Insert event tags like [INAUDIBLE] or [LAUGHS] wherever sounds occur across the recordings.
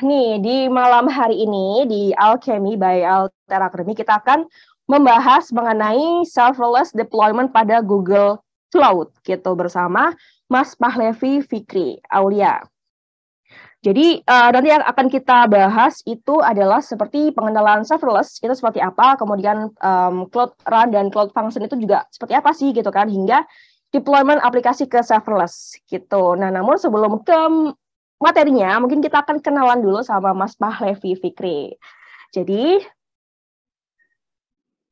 nih di malam hari ini di Alchemy by Altera Academy kita akan membahas mengenai serverless deployment pada Google Cloud gitu bersama Mas Pahlevi Fikri Aulia. Jadi uh, eh, nanti yang akan kita bahas itu adalah seperti pengenalan serverless itu seperti apa, kemudian um, cloud run dan cloud function itu juga seperti apa sih gitu kan hingga deployment aplikasi ke serverless gitu. Nah, namun sebelum ke materinya, mungkin kita akan kenalan dulu sama Mas Pahlevi Fikri. Jadi,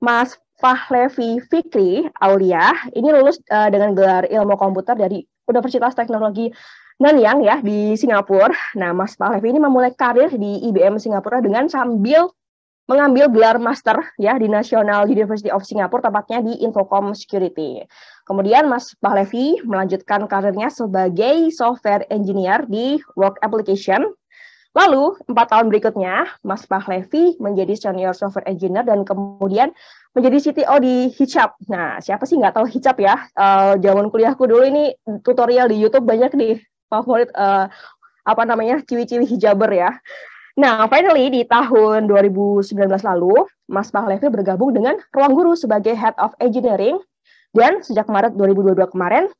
Mas Pahlevi Fikri Aulia ini lulus uh, dengan gelar ilmu komputer dari Universitas Teknologi Nanyang ya di Singapura. Nah, Mas Pahlevi ini memulai karir di IBM Singapura dengan sambil mengambil gelar master ya di National University of Singapore tepatnya di Infocom Security. Kemudian Mas Pahlevi melanjutkan karirnya sebagai software engineer di Work Application. Lalu, empat tahun berikutnya, Mas Pahlevi menjadi senior software engineer dan kemudian menjadi CTO di Hijab. Nah, siapa sih nggak tahu Hijab ya? Uh, zaman kuliahku dulu ini tutorial di YouTube banyak nih favorit uh, apa namanya ciwi-ciwi hijaber ya. Nah, finally di tahun 2019 lalu, Mas Pahlevi bergabung dengan Ruang Guru sebagai Head of Engineering dan sejak Maret 2022 kemarin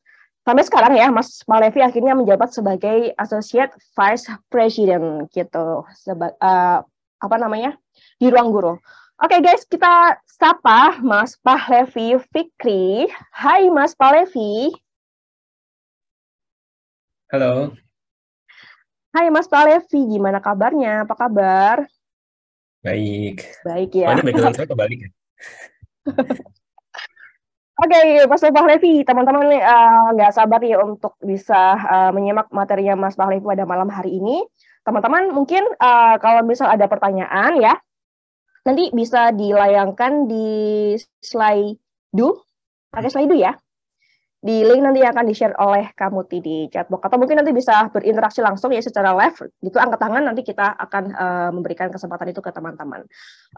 sampai sekarang ya Mas Pahlevi akhirnya menjabat sebagai Associate Vice President gitu seba, uh, apa namanya di Ruang Guru. Oke okay, guys, kita sapa Mas Pahlevi Fikri. Hai Mas Pahlevi. Halo. Hai Mas Palevi, gimana kabarnya? Apa kabar? Baik. Baik ya. Mana background saya kebalik ya. [LAUGHS] Oke, okay, Mas Palevi, teman-teman eh, nggak uh, sabar ya untuk bisa uh, menyimak materinya Mas Palevi pada malam hari ini. Teman-teman mungkin uh, kalau misal ada pertanyaan ya, nanti bisa dilayangkan di slide do. pakai slide do ya di link nanti yang akan di-share oleh kamu di chatbox atau mungkin nanti bisa berinteraksi langsung ya secara live gitu angkat tangan nanti kita akan uh, memberikan kesempatan itu ke teman-teman.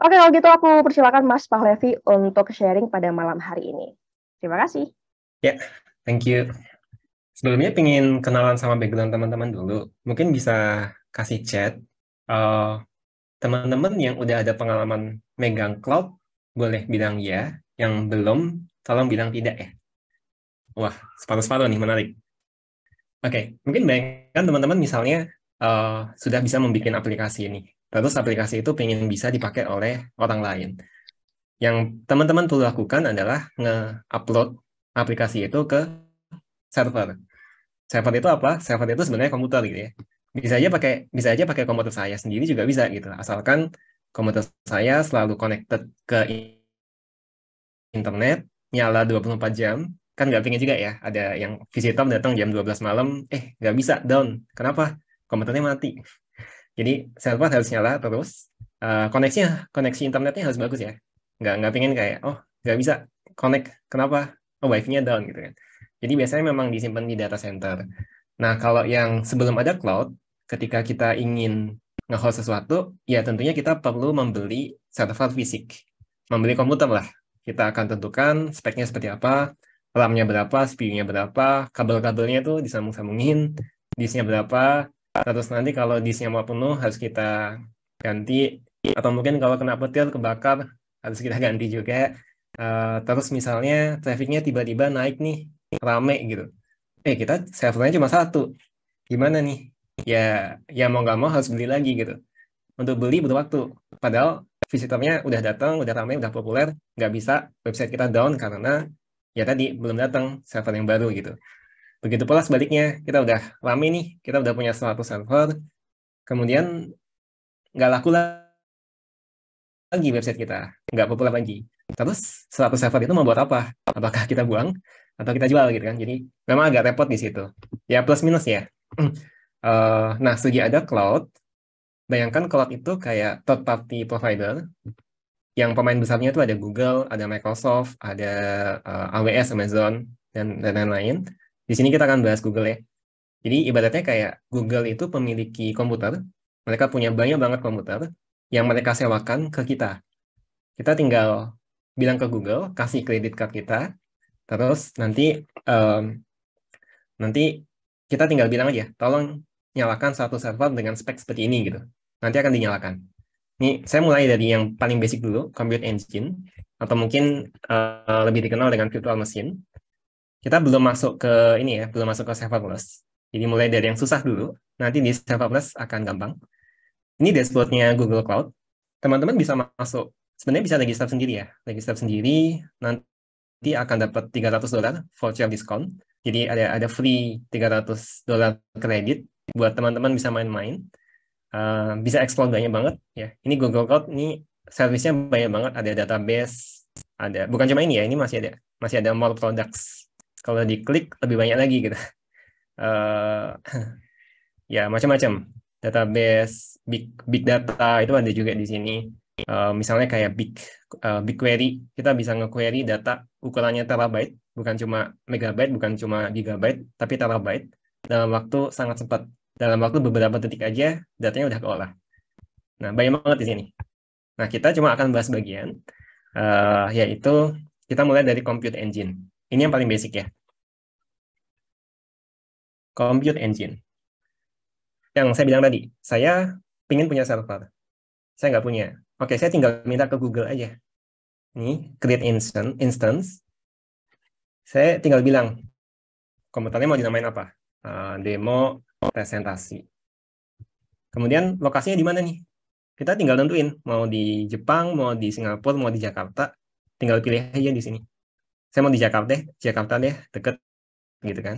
Oke kalau gitu aku persilakan Mas Pahlevi untuk sharing pada malam hari ini. Terima kasih. Ya, yeah, thank you. Sebelumnya ingin kenalan sama background teman-teman dulu. Mungkin bisa kasih chat. teman eh, teman-teman yang udah ada pengalaman megang cloud boleh bilang ya, yang belum tolong bilang tidak ya. Wah, sepatu-sepatu nih menarik. Oke, okay. mungkin kan teman-teman misalnya uh, sudah bisa membuat aplikasi ini. Terus aplikasi itu pengen bisa dipakai oleh orang lain. Yang teman-teman perlu lakukan adalah nge-upload aplikasi itu ke server. Server itu apa? Server itu sebenarnya komputer gitu ya. Bisa aja pakai bisa aja pakai komputer saya sendiri juga bisa gitu. Asalkan komputer saya selalu connected ke internet, nyala 24 jam, kan nggak pengen juga ya ada yang visitor datang jam 12 malam eh nggak bisa down kenapa komputernya mati jadi server harus nyala terus uh, koneksinya koneksi internetnya harus bagus ya nggak nggak pengen kayak oh nggak bisa connect kenapa oh wifi-nya down gitu kan jadi biasanya memang disimpan di data center nah kalau yang sebelum ada cloud ketika kita ingin ngehost sesuatu ya tentunya kita perlu membeli server fisik membeli komputer lah kita akan tentukan speknya seperti apa RAM-nya berapa, CPU-nya berapa, kabel-kabelnya itu disambung-sambungin, disk-nya berapa, terus nanti kalau disk-nya mau penuh harus kita ganti, atau mungkin kalau kena petir, kebakar, harus kita [LAUGHS] ganti juga. Uh, terus misalnya trafficnya tiba-tiba naik nih, rame gitu. Eh, kita servernya cuma satu. Gimana nih? Ya, ya mau nggak mau harus beli lagi gitu. Untuk beli butuh waktu. Padahal visitornya udah datang, udah ramai, udah populer, nggak bisa website kita down karena ya tadi belum datang server yang baru gitu. Begitu pula sebaliknya, kita udah lama nih, kita udah punya 100 server, kemudian nggak laku lagi website kita, nggak populer lagi. Terus 100 server itu mau buat apa? Apakah kita buang atau kita jual gitu kan? Jadi memang agak repot di situ. Ya plus minus ya. [CLEARS THROAT] Eh, nah, segi ada cloud. Bayangkan cloud itu kayak third party provider yang pemain besarnya itu ada Google, ada Microsoft, ada uh, eh, AWS, Amazon, dan lain-lain. Di sini kita akan bahas Google ya. Jadi ibaratnya kayak Google itu memiliki komputer, mereka punya banyak banget komputer yang mereka sewakan ke kita. Kita tinggal bilang ke Google, kasih kredit card kita, terus nanti um, nanti kita tinggal bilang aja, tolong nyalakan satu server dengan spek seperti ini gitu. Nanti akan dinyalakan. Ini saya mulai dari yang paling basic dulu, compute engine, atau mungkin uh, lebih dikenal dengan virtual machine. Kita belum masuk ke ini ya, belum masuk ke serverless. Jadi mulai dari yang susah dulu, nanti di serverless akan gampang. Ini dashboardnya Google Cloud. Teman-teman bisa masuk, sebenarnya bisa register sendiri ya. Register sendiri, nanti akan dapat 300 dolar voucher diskon. Jadi ada ada free 300 dolar kredit buat teman-teman bisa main-main. Eh, bisa explore banyak banget ya. Ini Google Cloud ini servisnya banyak banget ada database, ada bukan cuma ini ya, ini masih ada masih ada more products. Kalau diklik lebih banyak lagi gitu. Uh, [LAUGHS] ya macam-macam. Database big big data itu ada juga di sini. Uh, misalnya kayak big uh, big query, kita bisa ngequery data ukurannya terabyte, bukan cuma megabyte, bukan cuma gigabyte, tapi terabyte dalam waktu sangat cepat dalam waktu beberapa detik aja datanya udah keolah. Nah, banyak banget di sini. Nah, kita cuma akan bahas bagian, uh, yaitu kita mulai dari compute engine. Ini yang paling basic ya. Compute engine. Yang saya bilang tadi, saya pingin punya server. Saya nggak punya. Oke, saya tinggal minta ke Google aja. Ini, create instance. instance. Saya tinggal bilang, komputernya mau dinamain apa? Uh, demo presentasi. Kemudian lokasinya di mana nih? Kita tinggal tentuin mau di Jepang, mau di Singapura, mau di Jakarta. Tinggal pilih aja di sini. Saya mau di Jakarta deh, Jakarta deh, deket gitu kan.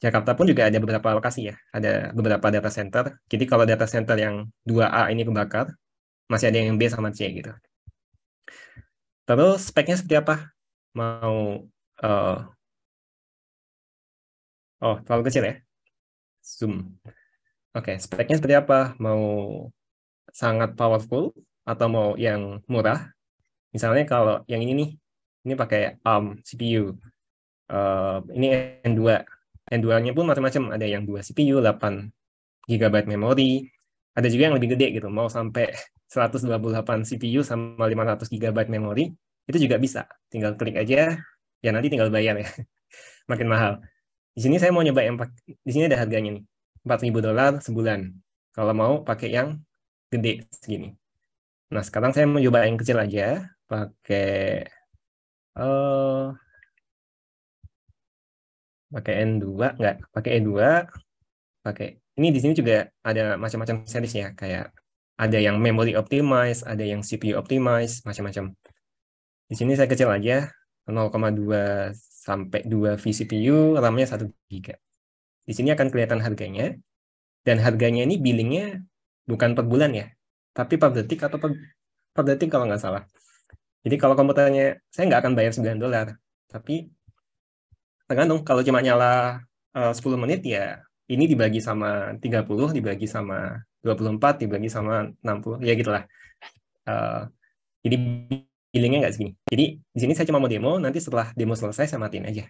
Jakarta pun juga ada beberapa lokasi ya, ada beberapa data center. Jadi kalau data center yang 2A ini kebakar, masih ada yang B sama C gitu. Terus speknya seperti apa? Mau uh, oh terlalu kecil ya? Zoom. Oke, okay, speknya seperti apa? Mau sangat powerful atau mau yang murah? Misalnya kalau yang ini nih, ini pakai ARM CPU. Uh, eh, ini N2. N2-nya pun macam-macam, ada yang 2 CPU, 8 GB memori, ada juga yang lebih gede gitu, mau sampai 128 CPU sama 500 GB memori, itu juga bisa. Tinggal klik aja, ya nanti tinggal bayar ya. [LAUGHS] Makin mahal. Di sini saya mau nyoba yang di sini ada harganya nih. empat ribu dolar sebulan. Kalau mau pakai yang gede segini. Nah, sekarang saya mau coba yang kecil aja, pakai uh, pakai N2 enggak, pakai E2, pakai ini di sini juga ada macam-macam series ya, kayak ada yang memory optimize, ada yang CPU optimize, macam-macam. Di sini saya kecil aja, 0,2 sampai 2 vCPU, RAM-nya 1 GB. Di sini akan kelihatan harganya. Dan harganya ini billingnya bukan per bulan ya, tapi per detik atau per, per detik kalau nggak salah. Jadi kalau komputernya, saya nggak akan bayar 9 dolar. Tapi tergantung, kalau cuma nyala eh, uh, 10 menit ya ini dibagi sama 30, dibagi sama 24, dibagi sama 60, ya gitulah. Uh, jadi healingnya nggak segini. Jadi di sini saya cuma mau demo, nanti setelah demo selesai saya matiin aja.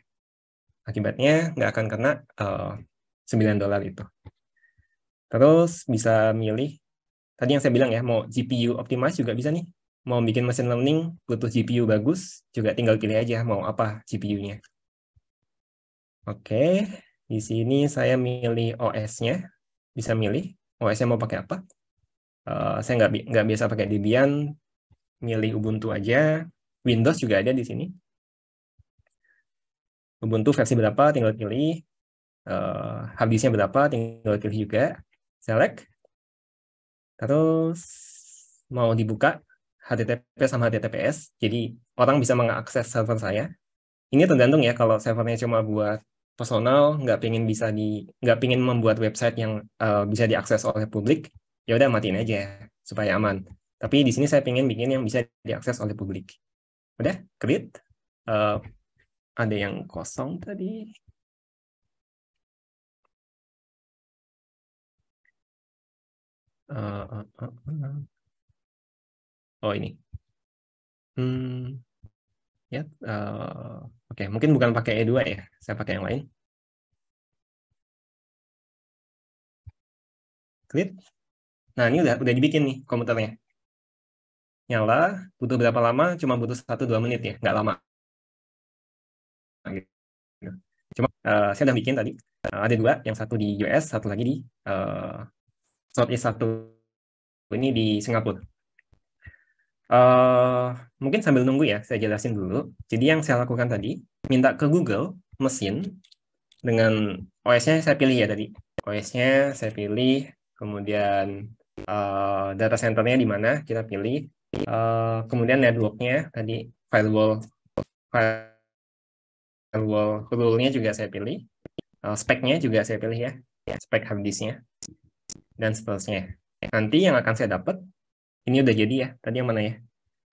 Akibatnya nggak akan kena uh, eh, 9 dolar itu. Terus bisa milih, tadi yang saya bilang ya, mau GPU optimize juga bisa nih. Mau bikin machine learning, butuh GPU bagus, juga tinggal pilih aja mau apa GPU-nya. Oke, di sini saya milih OS-nya, bisa milih OS-nya mau pakai apa. Uh, saya nggak biasa pakai Debian, milih Ubuntu aja. Windows juga ada di sini. Ubuntu versi berapa tinggal pilih. Uh, eh, habisnya berapa tinggal pilih juga. Select. Terus mau dibuka HTTP sama HTTPS. Jadi orang bisa mengakses server saya. Ini tergantung ya kalau servernya cuma buat personal, nggak pengen bisa di nggak pengen membuat website yang uh, bisa diakses oleh publik, ya udah matiin aja supaya aman. Tapi di sini saya ingin bikin yang bisa diakses oleh publik. Udah, create. Uh, ada yang kosong tadi. Uh, uh, uh, uh. Oh ini. Hmm, ya, uh, oke. Okay. Mungkin bukan pakai E2 ya. Saya pakai yang lain. Klik. Nah ini udah udah dibikin nih komputernya nyala, butuh berapa lama, cuma butuh satu dua menit ya, nggak lama. Cuma uh, saya udah bikin tadi, uh, ada dua, yang satu di US, satu lagi di uh, eh, Southeast satu ini di Singapura. Uh, mungkin sambil nunggu ya, saya jelasin dulu. Jadi yang saya lakukan tadi, minta ke Google mesin dengan OS-nya saya pilih ya tadi. OS-nya saya pilih, kemudian uh, data centernya di mana kita pilih, Uh, kemudian networknya tadi firewall firewall rule-nya juga saya pilih. Uh, speknya juga saya pilih ya, spek harddisknya dan seterusnya. Nanti yang akan saya dapat ini udah jadi ya. Tadi yang mana ya?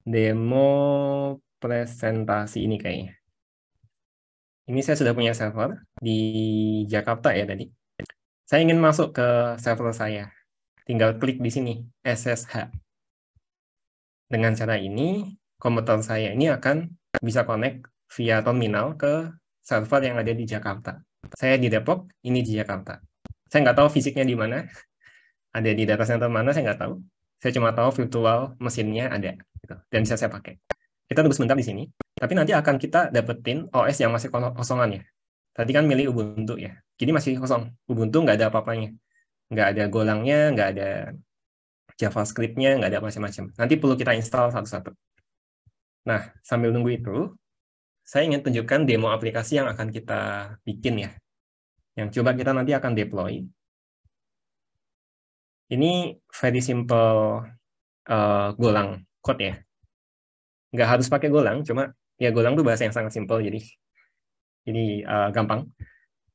Demo presentasi ini kayaknya. Ini saya sudah punya server di Jakarta ya tadi. Saya ingin masuk ke server saya. Tinggal klik di sini, SSH. Dengan cara ini, komputer saya ini akan bisa connect via terminal ke server yang ada di Jakarta. Saya di Depok, ini di Jakarta. Saya nggak tahu fisiknya di mana, ada di data center mana, saya nggak tahu. Saya cuma tahu virtual mesinnya ada, gitu. dan bisa saya pakai. Kita tunggu sebentar di sini, tapi nanti akan kita dapetin OS yang masih kosongan ya. Tadi kan milih Ubuntu ya, jadi masih kosong. Ubuntu nggak ada apa-apanya. Nggak ada golangnya, nggak ada JavaScript-nya, nggak ada macam-macam. Nanti perlu kita install satu-satu. Nah, sambil nunggu itu, saya ingin tunjukkan demo aplikasi yang akan kita bikin ya. Yang coba kita nanti akan deploy. Ini very simple uh, golang code ya. Nggak harus pakai golang, cuma ya golang itu bahasa yang sangat simple, jadi ini uh, eh, gampang.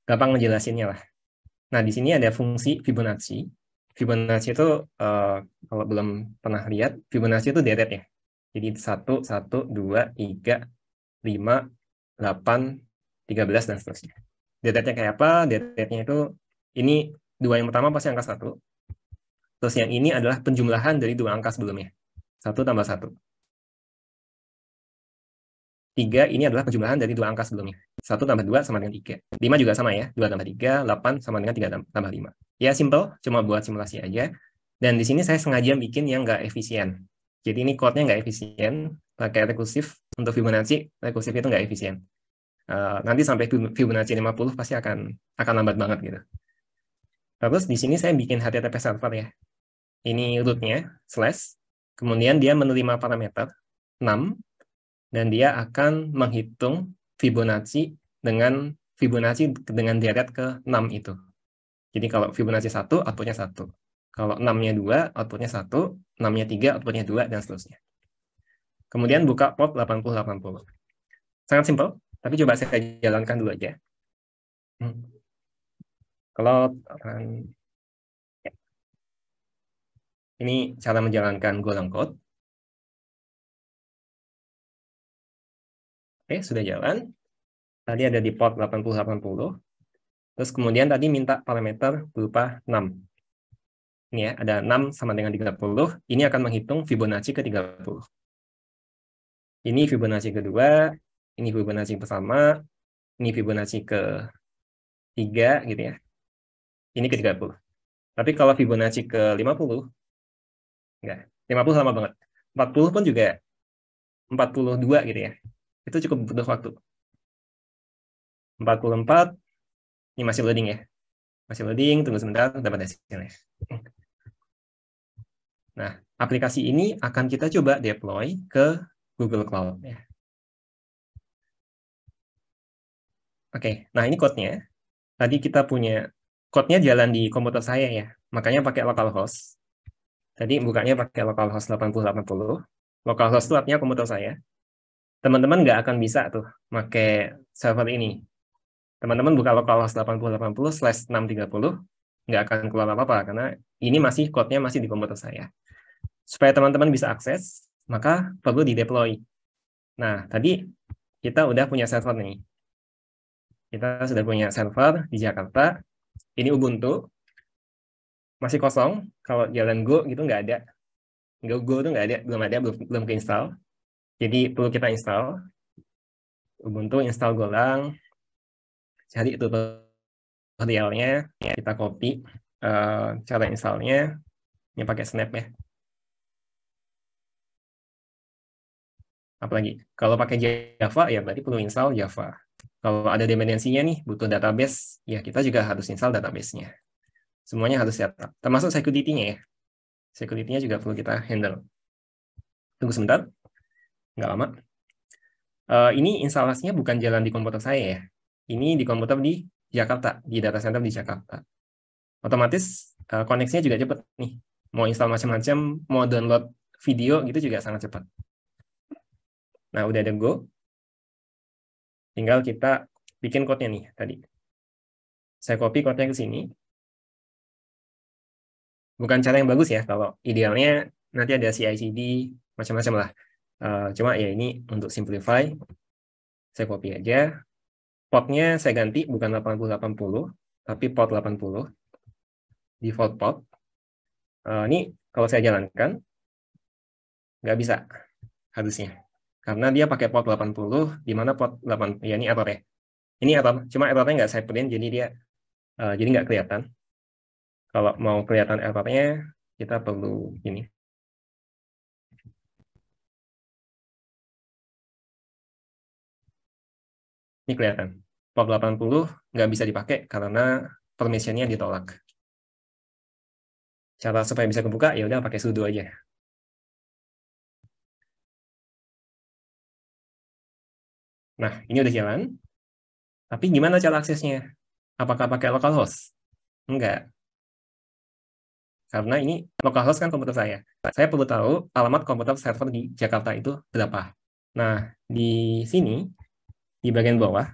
Gampang ngejelasinnya lah. Nah, di sini ada fungsi Fibonacci. Fibonacci itu uh, kalau belum pernah lihat, Fibonacci itu deret ya. Jadi 1, 1, 2, 3, 5, 8, 13, dan seterusnya. Deretnya kayak apa? Deretnya itu, ini dua yang pertama pasti angka 1. Terus yang ini adalah penjumlahan dari dua angka sebelumnya. 1 tambah 1. 3 ini adalah penjumlahan dari dua angka sebelumnya. 1 tambah 2 sama dengan 3. 5 juga sama ya, 2 tambah 3, 8 sama dengan 3 tambah 5. Ya simple, cuma buat simulasi aja. Dan di sini saya sengaja bikin yang nggak efisien. Jadi ini code-nya nggak efisien, pakai rekursif untuk Fibonacci, rekursif itu nggak efisien. Uh, nanti sampai Fibonacci 50 pasti akan akan lambat banget gitu. Terus di sini saya bikin HTTP server ya. Ini root-nya, slash. Kemudian dia menerima parameter 6, dan dia akan menghitung Fibonacci dengan Fibonacci dengan deret ke 6 itu. Jadi kalau Fibonacci 1, outputnya 1. Kalau 6-nya 2, outputnya 1. 6-nya 3, outputnya 2, dan seterusnya. Kemudian buka port 80-80. Sangat simple, tapi coba saya jalankan dulu aja. Hmm. Kalau ya. ini cara menjalankan golang code. Oke, okay, sudah jalan. Tadi ada di port 8080. Terus kemudian tadi minta parameter berupa 6. Ini ya, ada 6 sama dengan 30. Ini akan menghitung Fibonacci ke 30. Ini Fibonacci kedua, ini Fibonacci pertama, ini Fibonacci ke 3 gitu ya. Ini ke 30. Tapi kalau Fibonacci ke 50, enggak. 50 sama banget. 40 pun juga 42 gitu ya itu cukup butuh waktu. 44, ini masih loading ya. Masih loading, tunggu sebentar, dapat hasilnya. Nah, aplikasi ini akan kita coba deploy ke Google Cloud. Ya. Oke, nah ini code-nya. Tadi kita punya, code-nya jalan di komputer saya ya, makanya pakai localhost. Tadi bukanya pakai localhost 8080. Localhost itu artinya komputer saya teman-teman nggak akan bisa tuh pakai server ini. Teman-teman buka localhost 8080 slash 630, nggak akan keluar apa-apa, karena ini masih code-nya masih di komputer saya. Supaya teman-teman bisa akses, maka perlu di-deploy. Nah, tadi kita udah punya server nih. Kita sudah punya server di Jakarta. Ini Ubuntu. Masih kosong. Kalau jalan Go gitu nggak ada. Go Go itu nggak ada, belum ada, belum, belum keinstall jadi perlu kita install Ubuntu install Golang, cari tutorialnya, kita copy uh, cara installnya, ini pakai Snap ya. Apalagi kalau pakai Java ya berarti perlu install Java. Kalau ada dependensinya nih butuh database, ya kita juga harus install databasenya. Semuanya harus siap. termasuk security-nya ya. Security-nya juga perlu kita handle. Tunggu sebentar nggak lama. Uh, ini instalasinya bukan jalan di komputer saya ya. Ini di komputer di Jakarta, di data center di Jakarta. Otomatis uh, koneksinya juga cepat nih. Mau install macam-macam, mau download video gitu juga sangat cepat. Nah, udah ada Go. Tinggal kita bikin code-nya nih tadi. Saya copy code-nya ke sini. Bukan cara yang bagus ya, kalau idealnya nanti ada CI/CD macam-macam lah. Eh, cuma ya ini untuk simplify, saya copy aja. Potnya saya ganti bukan 880 tapi pot 80. Default pot. Uh, ini kalau saya jalankan, nggak bisa harusnya. Karena dia pakai pot 80, di mana pot 8, ya ini error ya. Ini error, cuma errornya nggak saya print, jadi dia uh, jadi nggak kelihatan. Kalau mau kelihatan errornya, kita perlu ini. Ini kelihatan. POP 80 nggak bisa dipakai karena permissionnya ditolak. Cara supaya bisa kebuka, ya udah pakai sudo aja. Nah, ini udah jalan. Tapi gimana cara aksesnya? Apakah pakai localhost? Enggak. Karena ini localhost kan komputer saya. Saya perlu tahu alamat komputer server di Jakarta itu berapa. Nah, di sini di bagian bawah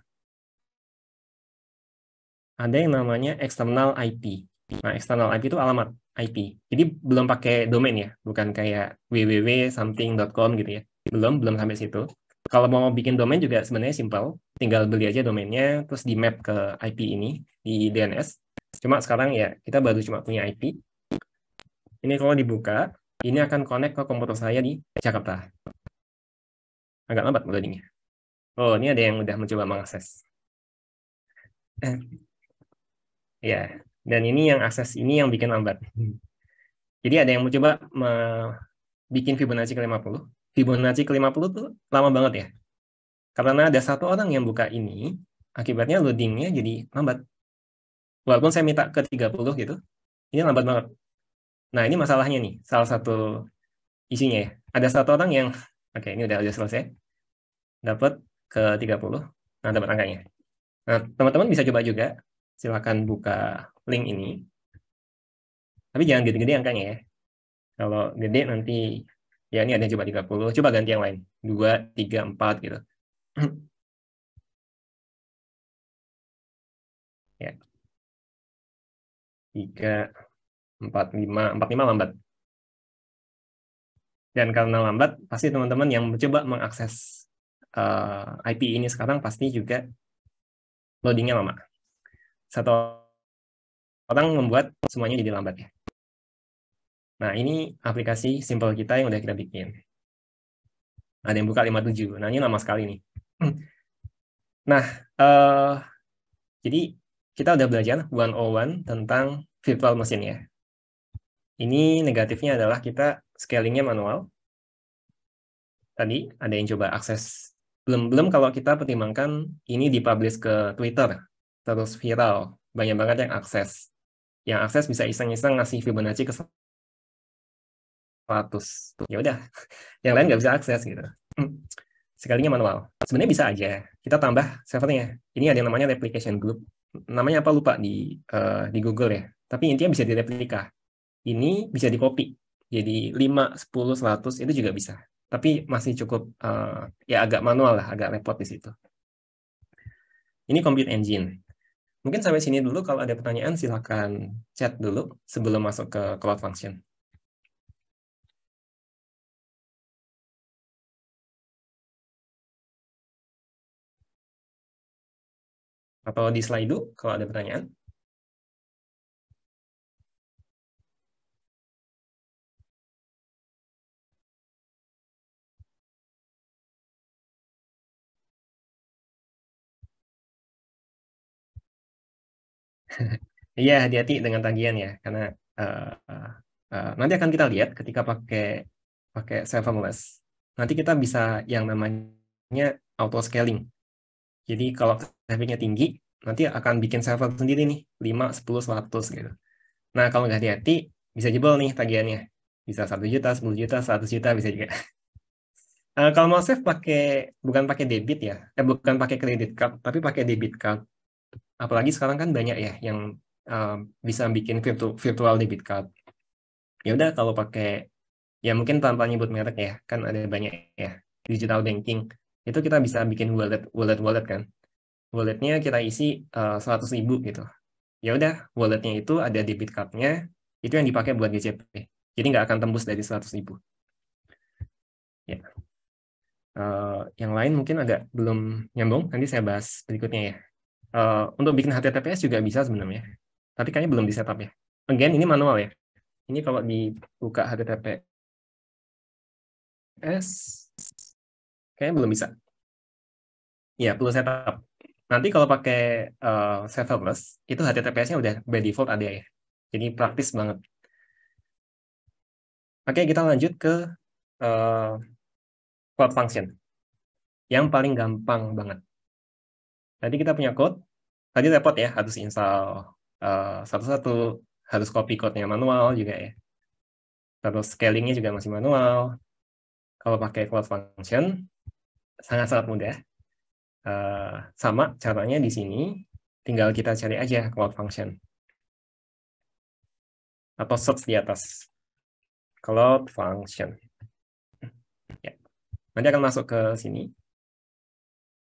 ada yang namanya external IP. Nah, external IP itu alamat IP. Jadi belum pakai domain ya, bukan kayak www.something.com gitu ya. Belum, belum sampai situ. Kalau mau bikin domain juga sebenarnya simple, tinggal beli aja domainnya, terus di map ke IP ini di DNS. Cuma sekarang ya kita baru cuma punya IP. Ini kalau dibuka, ini akan connect ke komputer saya di Jakarta. Agak lambat loadingnya. Oh, ini ada yang udah mencoba mengakses. Eh, ya, dan ini yang akses ini yang bikin lambat. Hmm. Jadi ada yang mencoba me bikin Fibonacci ke 50. Fibonacci ke 50 tuh lama banget ya. Karena ada satu orang yang buka ini, akibatnya loadingnya jadi lambat. Walaupun saya minta ke 30 gitu, ini lambat banget. Nah ini masalahnya nih, salah satu isinya ya. Ada satu orang yang, oke okay, ini udah udah selesai, dapat ke 30. Nah, dapat angkanya. Nah, teman-teman bisa coba juga. Silahkan buka link ini. Tapi jangan gede-gede angkanya ya. Kalau gede nanti, ya ini ada yang coba 30. Coba ganti yang lain. 2, 3, 4 gitu. [CLEARS THROAT] ya. 3, 4, 5. 4, 5 lambat. Dan karena lambat, pasti teman-teman yang mencoba mengakses uh, eh, IP e ini sekarang pasti juga loadingnya lama. Satu orang membuat semuanya jadi lambat ya. Nah, ini aplikasi simple kita yang udah kita bikin. Ada yang buka 57. Nah, ini lama sekali nih. [CLEARS THROAT] Nah, uh, jadi kita udah belajar one on one tentang virtual mesin ya. Ini negatifnya adalah kita scalingnya manual. Tadi ada yang coba akses belum-belum kalau kita pertimbangkan ini dipublish ke Twitter, terus viral, banyak banget yang akses. Yang akses bisa iseng-iseng ngasih Fibonacci ke 100. Ya udah, [LAUGHS] yang lain nggak bisa akses gitu. Hmm, sekalinya manual. Sebenarnya bisa aja. Kita tambah servernya. Ini ada yang namanya replication group. Namanya apa lupa di uh, di Google ya. Tapi intinya bisa direplika. Ini bisa dicopy. Jadi 5, 10, 100 itu juga bisa tapi masih cukup uh, ya agak manual lah, agak repot di situ. Ini compute engine. Mungkin sampai sini dulu. Kalau ada pertanyaan, silahkan chat dulu sebelum masuk ke Cloud Function. Atau di slide dulu kalau ada pertanyaan. [LAUGHS] Iya, hati-hati dengan tagihan ya, karena uh, uh, nanti akan kita lihat ketika pakai pakai serverless. Nanti kita bisa yang namanya auto scaling. Jadi kalau trafficnya tinggi, nanti akan bikin server sendiri nih, 5, 10, 100 gitu. Nah, kalau nggak hati-hati, bisa jebol nih tagihannya. Bisa 1 juta, 10 juta, 100 juta bisa juga. Uh, [LAUGHS] kalau mau save pakai bukan pakai debit ya, eh bukan pakai kredit card, tapi pakai debit card apalagi sekarang kan banyak ya yang uh, bisa bikin virtu, virtual debit card ya udah kalau pakai ya mungkin tanpa nyebut merek ya kan ada banyak ya digital banking itu kita bisa bikin wallet wallet wallet kan walletnya kita isi seratus uh, ribu gitu ya udah walletnya itu ada debit cardnya itu yang dipakai buat gcp jadi nggak akan tembus dari seratus ribu ya uh, yang lain mungkin agak belum nyambung nanti saya bahas berikutnya ya Eh, untuk bikin HTTPS juga bisa sebenarnya, tapi kayaknya belum di setup ya. Again, ini manual ya. Ini kalau dibuka HTTPS, kayaknya belum bisa. Ya, perlu setup. Nanti kalau pakai uh, serverless, itu HTTPS-nya udah by default ada ya. Jadi praktis banget. Oke, kita lanjut ke uh, cloud function. Yang paling gampang banget. Tadi kita punya code, tadi repot ya, harus install eh, satu-satu, uh, harus copy code-nya manual juga ya. Terus scaling-nya juga masih manual. Kalau pakai cloud function, sangat-sangat mudah. Uh, sama caranya di sini, tinggal kita cari aja cloud function. Atau search di atas. Cloud function. Ya. Nanti akan masuk ke sini.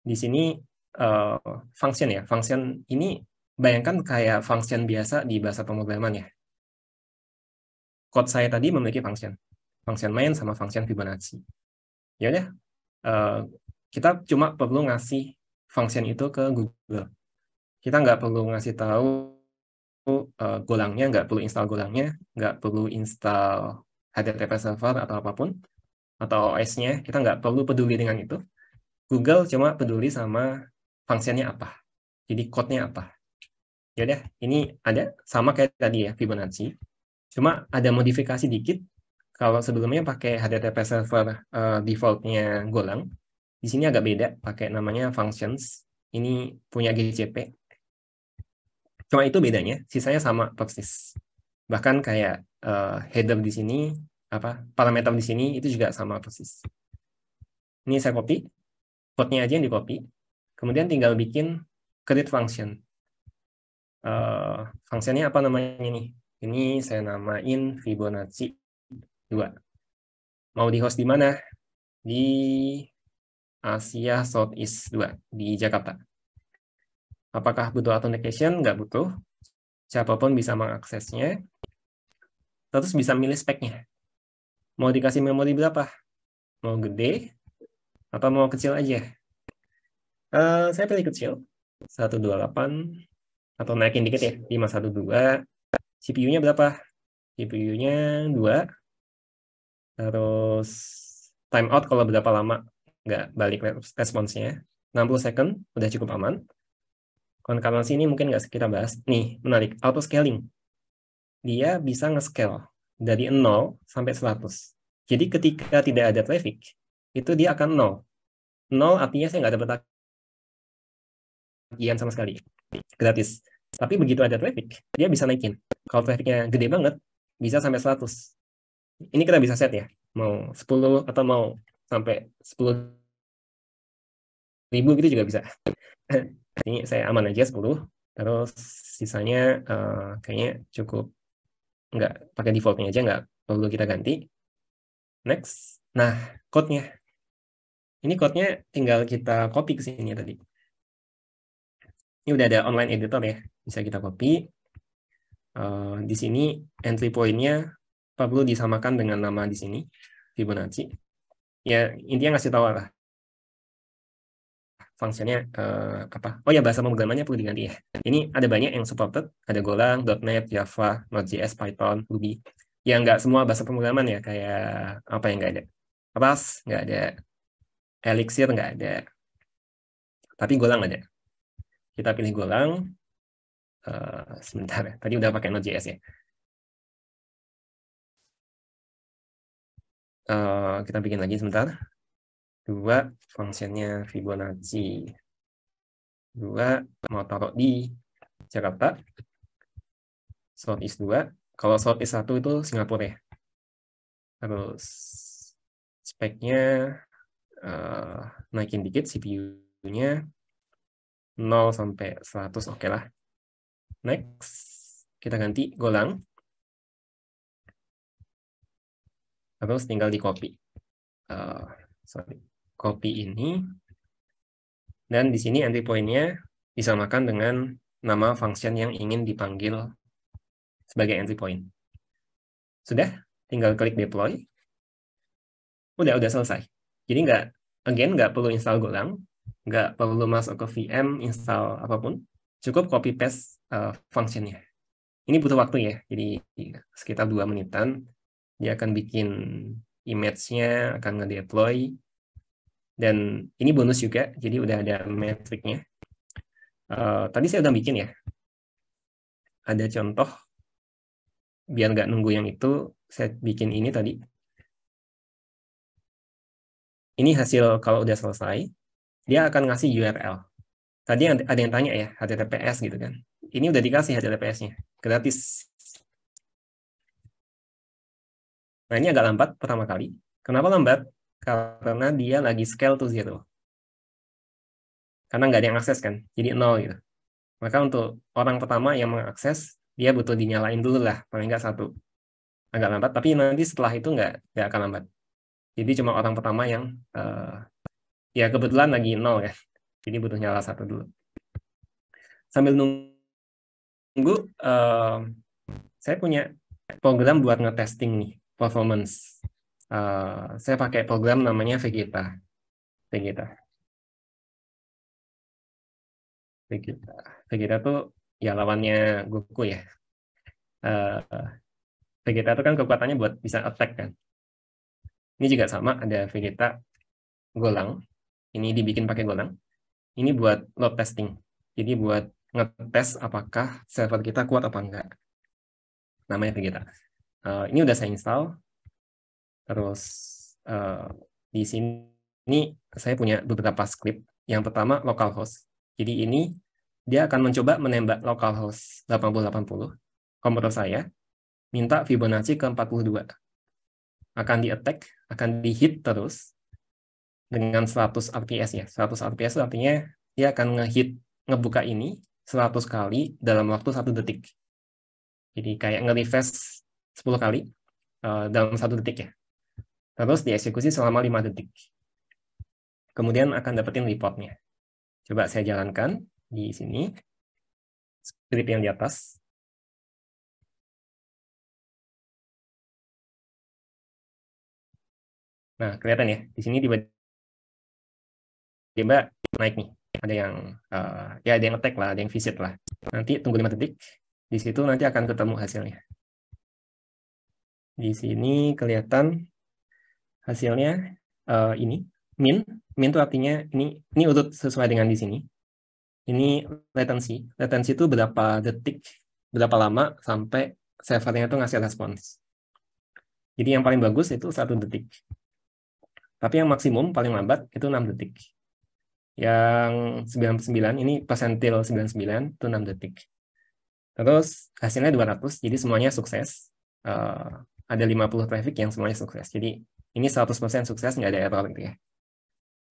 Di sini uh, function ya. Function ini bayangkan kayak function biasa di bahasa pemrograman ya. Code saya tadi memiliki function. Function main sama function Fibonacci. Ya udah, uh, kita cuma perlu ngasih function itu ke Google. Kita nggak perlu ngasih tahu uh, golangnya, nggak perlu install golangnya, nggak perlu install HTTP server atau apapun, atau OS-nya, kita nggak perlu peduli dengan itu. Google cuma peduli sama fungsinya apa. Jadi code-nya apa. Ya udah, ini ada sama kayak tadi ya Fibonacci. Cuma ada modifikasi dikit. Kalau sebelumnya pakai HTTP server uh, defaultnya Golang, di sini agak beda pakai namanya functions. Ini punya GCP. Cuma itu bedanya, sisanya sama persis. Bahkan kayak uh, header di sini, apa parameter di sini itu juga sama persis. Ini saya copy, code-nya aja yang di copy. Kemudian tinggal bikin create function. Uh, eh, fungsinya apa namanya ini? Ini saya namain Fibonacci 2. Mau di host di mana? Di Asia Southeast 2, di Jakarta. Apakah butuh authentication? Nggak butuh. Siapapun bisa mengaksesnya. Terus bisa milih speknya. Mau dikasih memori berapa? Mau gede atau mau kecil aja? Uh, saya pilih kecil, 128, atau naikin dikit ya, 512. CPU-nya berapa? CPU-nya 2. Terus timeout kalau berapa lama nggak balik responsnya. 60 second, udah cukup aman. Concurrency ini mungkin nggak kita bahas. Nih, menarik. Auto scaling. Dia bisa nge-scale dari 0 sampai 100. Jadi ketika tidak ada traffic, itu dia akan 0. 0 artinya saya nggak dapat bagian sama sekali gratis tapi begitu ada traffic dia bisa naikin kalau trafficnya gede banget bisa sampai 100 ini kita bisa set ya mau 10 atau mau sampai 10 ribu gitu juga bisa [LAUGHS] ini saya aman aja 10 terus sisanya uh, kayaknya cukup nggak pakai defaultnya aja nggak perlu kita ganti next nah code-nya ini code-nya tinggal kita copy ke sini tadi ini udah ada online editor ya, bisa kita copy. Uh, di sini entry pointnya, nya perlu disamakan dengan nama di sini, Fibonacci. Ya, intinya ngasih tahu lah fungsinya uh, eh, apa. Oh ya, bahasa pemrogramannya perlu diganti ya. Ini ada banyak yang supported, ada Golang, .NET, Java, Node.js, Python, Ruby. Yang nggak semua bahasa pemrograman ya, kayak apa yang nggak ada. Rust nggak ada, Elixir nggak ada, tapi Golang ada. Kita pilih golang. Uh, sebentar ya. tadi udah pakai Node.js ya. Uh, kita bikin lagi sebentar. Dua, fungsinya Fibonacci. Dua, mau taruh di Jakarta. Slot is dua Kalau slot is satu itu Singapura ya. Terus speknya uh, naikin dikit CPU-nya 0 sampai 100, oke okay lah. Next, kita ganti golang. Atau tinggal di copy. Uh, sorry, copy ini. Dan di sini entry point-nya disamakan dengan nama function yang ingin dipanggil sebagai entry point. Sudah, tinggal klik deploy. Udah, udah selesai. Jadi nggak, again nggak perlu install Golang, nggak perlu masuk ke VM, install apapun, cukup copy paste uh, functionnya. Ini butuh waktu ya, jadi sekitar dua menitan. Dia akan bikin image-nya, akan nge-deploy, dan ini bonus juga, jadi udah ada metriknya. Uh, tadi saya udah bikin ya, ada contoh biar nggak nunggu yang itu saya bikin ini tadi ini hasil kalau udah selesai dia akan ngasih URL. Tadi ada yang tanya ya, HTTPS gitu kan. Ini udah dikasih HTTPS-nya, gratis. Nah ini agak lambat pertama kali. Kenapa lambat? Karena dia lagi scale to zero. Karena nggak ada yang akses kan, jadi nol gitu. Maka untuk orang pertama yang mengakses, dia butuh dinyalain dulu lah, paling nggak satu. Agak lambat, tapi nanti setelah itu nggak, nggak akan lambat. Jadi cuma orang pertama yang uh, ya kebetulan lagi nol ya, jadi butuh nyala satu dulu sambil nunggu uh, saya punya program buat ngetesting nih performance uh, saya pakai program namanya Vegeta Vegeta Vegeta Vegeta tuh ya lawannya Goku ya uh, Vegeta itu kan kekuatannya buat bisa attack kan. Ini juga sama, ada Vegeta Golang. Ini dibikin pakai Golang. Ini buat load testing. Jadi buat ngetes apakah server kita kuat apa enggak. Namanya Vegeta. Uh, ini udah saya install. Terus uh, di sini saya punya beberapa script. Yang pertama localhost. Jadi ini dia akan mencoba menembak localhost 8080 komputer saya, minta Fibonacci ke 42. Akan di-attack, akan di-hit terus, dengan 100 RPS ya. 100 RPS artinya dia akan ngehit ngebuka ini 100 kali dalam waktu satu detik. Jadi kayak nge-refresh 10 kali uh, dalam satu detik ya. Terus dieksekusi selama 5 detik. Kemudian akan dapetin reportnya. Coba saya jalankan di sini. Script yang di atas. Nah, kelihatan ya. Di sini tiba-tiba tiba-tiba naik nih ada yang uh, ya ada yang attack lah ada yang visit lah nanti tunggu lima detik di situ nanti akan ketemu hasilnya di sini kelihatan hasilnya uh, ini min min itu artinya ini ini urut sesuai dengan di sini ini latency latency itu berapa detik berapa lama sampai servernya itu ngasih respons jadi yang paling bagus itu satu detik tapi yang maksimum paling lambat itu 6 detik yang 99 ini persentil 99 itu 6 detik. Terus hasilnya 200, jadi semuanya sukses. Uh, ada 50 traffic yang semuanya sukses. Jadi ini 100% sukses, nggak ada error gitu ya.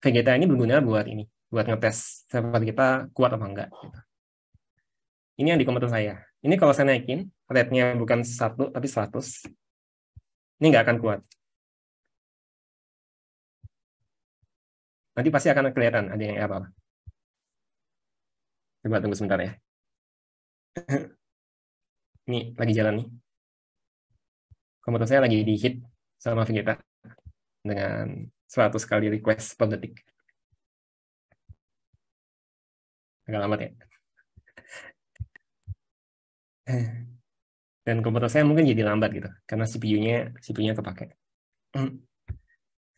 Vegeta ini berguna buat ini, buat ngetes server kita kuat apa enggak. Gitu. Ini yang di komputer saya. Ini kalau saya naikin, rate-nya bukan 1, tapi 100. Ini nggak akan kuat. Nanti pasti akan kelihatan ada yang error. Coba tunggu sebentar ya. [CLEARS THROAT] Ini lagi jalan nih. Komputer saya lagi di hit sama Vegeta dengan 100 kali request per detik. Agak lambat ya. Dan komputer saya mungkin jadi lambat gitu, karena CPU-nya CPU-nya kepake. [CLEARS THROAT]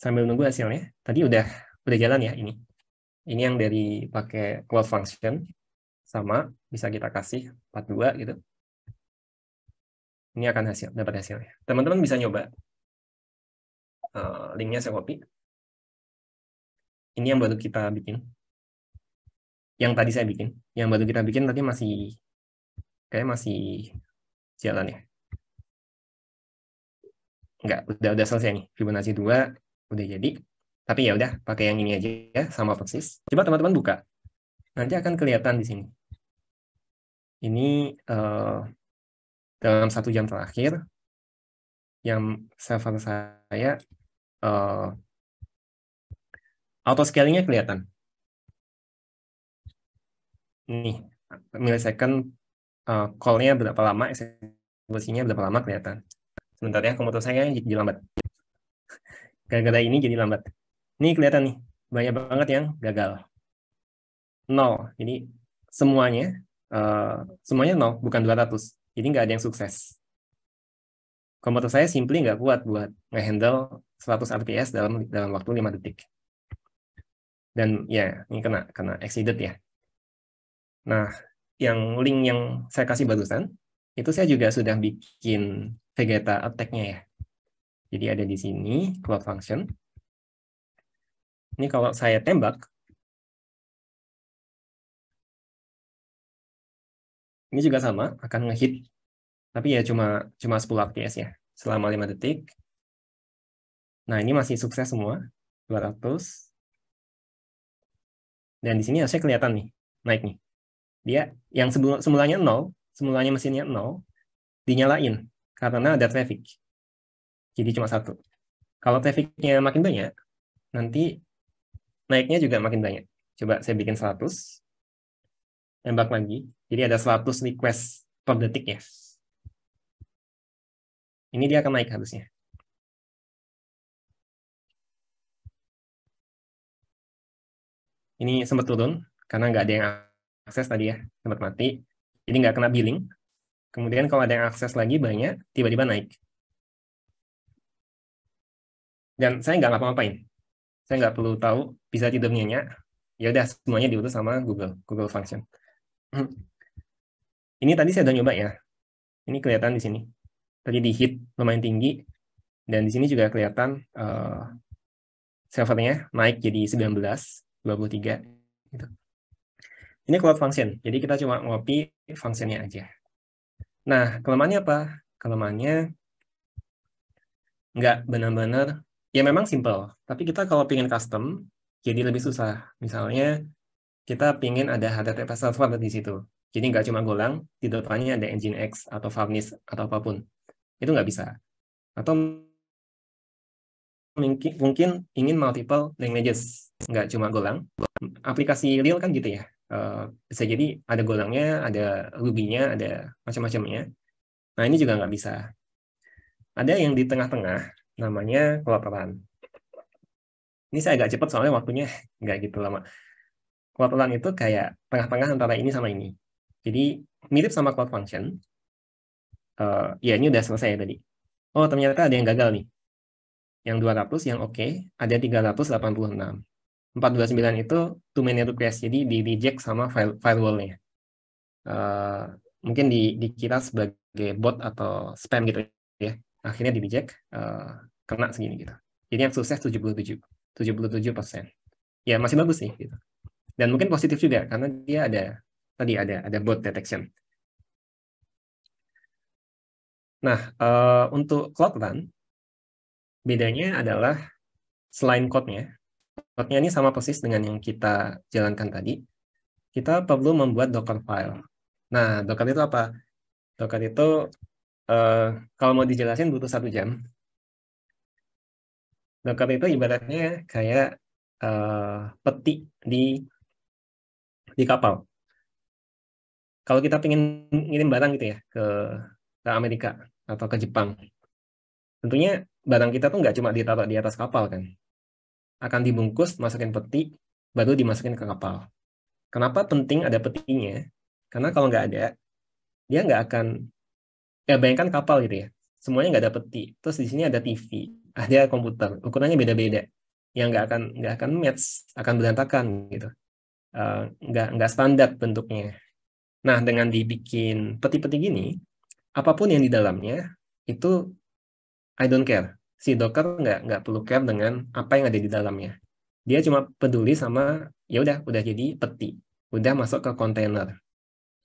Sambil nunggu hasilnya, tadi udah udah jalan ya ini. Ini yang dari pakai call function sama bisa kita kasih 42 gitu. Ini akan hasil dapat hasilnya. Teman-teman bisa nyoba. Uh, linknya saya copy. Ini yang baru kita bikin. Yang tadi saya bikin. Yang baru kita bikin tadi masih kayak masih jalan ya. Enggak, udah udah selesai nih. Fibonacci 2 udah jadi. Tapi ya udah, pakai yang ini aja ya, sama persis. Coba teman-teman buka. Nanti akan kelihatan di sini. Ini uh, dalam satu jam terakhir, yang server saya, uh, eh, auto scalingnya kelihatan. Nih, millisecond uh, call-nya berapa lama, eksekusinya berapa lama kelihatan. Sebentar ya, komputer saya jadi lambat. Gara-gara ini jadi lambat. Ini kelihatan nih, banyak banget yang gagal. Nol. ini semuanya, uh, semuanya nol, bukan 200. Jadi nggak ada yang sukses. Komputer saya simply nggak kuat buat ngehandle 100 RPS dalam dalam waktu 5 detik. Dan ya, ini kena kena exceeded ya. Nah, yang link yang saya kasih barusan, itu saya juga sudah bikin Vegeta attack-nya ya. Jadi ada di sini, cloud function. Ini kalau saya tembak, ini juga sama, akan ngehit. Tapi ya cuma cuma 10 fps ya, selama 5 detik. Nah, ini masih sukses semua, 200. Dan di sini harusnya kelihatan nih, naik nih. Dia yang sebelum, semulanya nol, semulanya mesinnya nol, dinyalain karena ada traffic. Jadi cuma satu. Kalau trafficnya makin banyak, nanti naiknya juga makin banyak. Coba saya bikin 100. Tembak lagi. Jadi ada 100 request per detik ya. Ini dia akan naik harusnya. Ini sempat turun karena nggak ada yang akses tadi ya, sempat mati. Jadi nggak kena billing. Kemudian kalau ada yang akses lagi banyak, tiba-tiba naik. Dan saya nggak ngapa-ngapain saya nggak perlu tahu bisa tidak menyenyak ya udah semuanya diurus sama Google Google Function [CLEARS THROAT] ini tadi saya udah nyoba ya ini kelihatan di sini tadi di hit lumayan tinggi dan di sini juga kelihatan uh, servernya naik jadi 19 23 gitu ini cloud function jadi kita cuma ngopi functionnya aja nah kelemahannya apa kelemahannya nggak benar-benar ya memang simple tapi kita kalau pingin custom jadi lebih susah misalnya kita pingin ada HTTP server di situ jadi nggak cuma golang di depannya ada engine X atau Fabnis atau apapun itu nggak bisa atau mungkin, mungkin ingin multiple languages nggak cuma golang aplikasi real kan gitu ya eh, bisa jadi ada golangnya ada ruby-nya ada macam-macamnya nah ini juga nggak bisa ada yang di tengah-tengah namanya kelaparan. Ini saya agak cepat soalnya waktunya [LAUGHS] nggak gitu lama. Kelaparan itu kayak tengah-tengah antara ini sama ini. Jadi mirip sama cloud function. Uh, ya ini udah selesai ya tadi. Oh ternyata ada yang gagal nih. Yang 200 yang oke, okay, ada 386. 429 itu too many request, jadi di reject sama file, firewallnya. Uh, mungkin di, dikira sebagai bot atau spam gitu ya akhirnya di reject uh, eh, kena segini gitu jadi yang sukses 77 77 persen ya masih bagus sih gitu dan mungkin positif juga karena dia ada tadi ada ada bot detection nah uh, untuk cloud run bedanya adalah selain code-nya code-nya ini sama persis dengan yang kita jalankan tadi kita perlu membuat docker file nah docker itu apa docker itu Eh, kalau mau dijelasin butuh satu jam. Lengkap itu ibaratnya kayak uh, peti di di kapal. Kalau kita pengen ngirim barang gitu ya ke ke Amerika atau ke Jepang, tentunya barang kita tuh nggak cuma ditaruh di atas kapal kan, akan dibungkus, masukin peti, baru dimasukin ke kapal. Kenapa penting ada petinya? Karena kalau nggak ada, dia nggak akan ya bayangkan kapal gitu ya semuanya nggak ada peti terus di sini ada TV ada komputer ukurannya beda-beda yang nggak akan nggak akan match akan berantakan gitu uh, nggak nggak standar bentuknya nah dengan dibikin peti-peti gini apapun yang di dalamnya itu I don't care si dokter nggak nggak perlu care dengan apa yang ada di dalamnya dia cuma peduli sama ya udah udah jadi peti udah masuk ke kontainer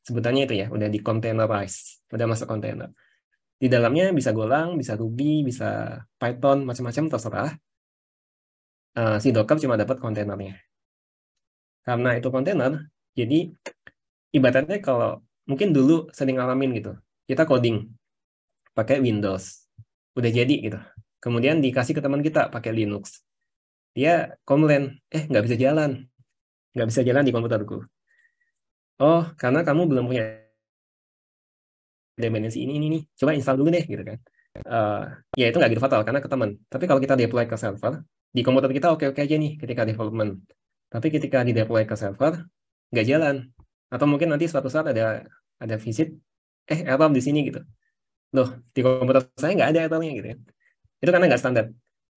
sebutannya itu ya udah di containerize udah masuk container. di dalamnya bisa Golang bisa Ruby bisa Python macam-macam terserah uh, si Docker cuma dapat kontainernya karena itu kontainer jadi ibaratnya kalau mungkin dulu sering ngalamin gitu kita coding pakai Windows udah jadi gitu kemudian dikasih ke teman kita pakai Linux dia komplain eh nggak bisa jalan nggak bisa jalan di komputerku Oh, karena kamu belum punya dependensi ini, ini, nih. Coba install dulu deh, gitu kan. Uh, ya, itu nggak gitu fatal, karena ke teman. Tapi kalau kita deploy ke server, di komputer kita oke-oke aja nih ketika development. Tapi ketika di deploy ke server, nggak jalan. Atau mungkin nanti suatu saat ada ada visit, eh error di sini gitu. Loh, di komputer saya nggak ada errornya gitu Ya. Itu karena nggak standar.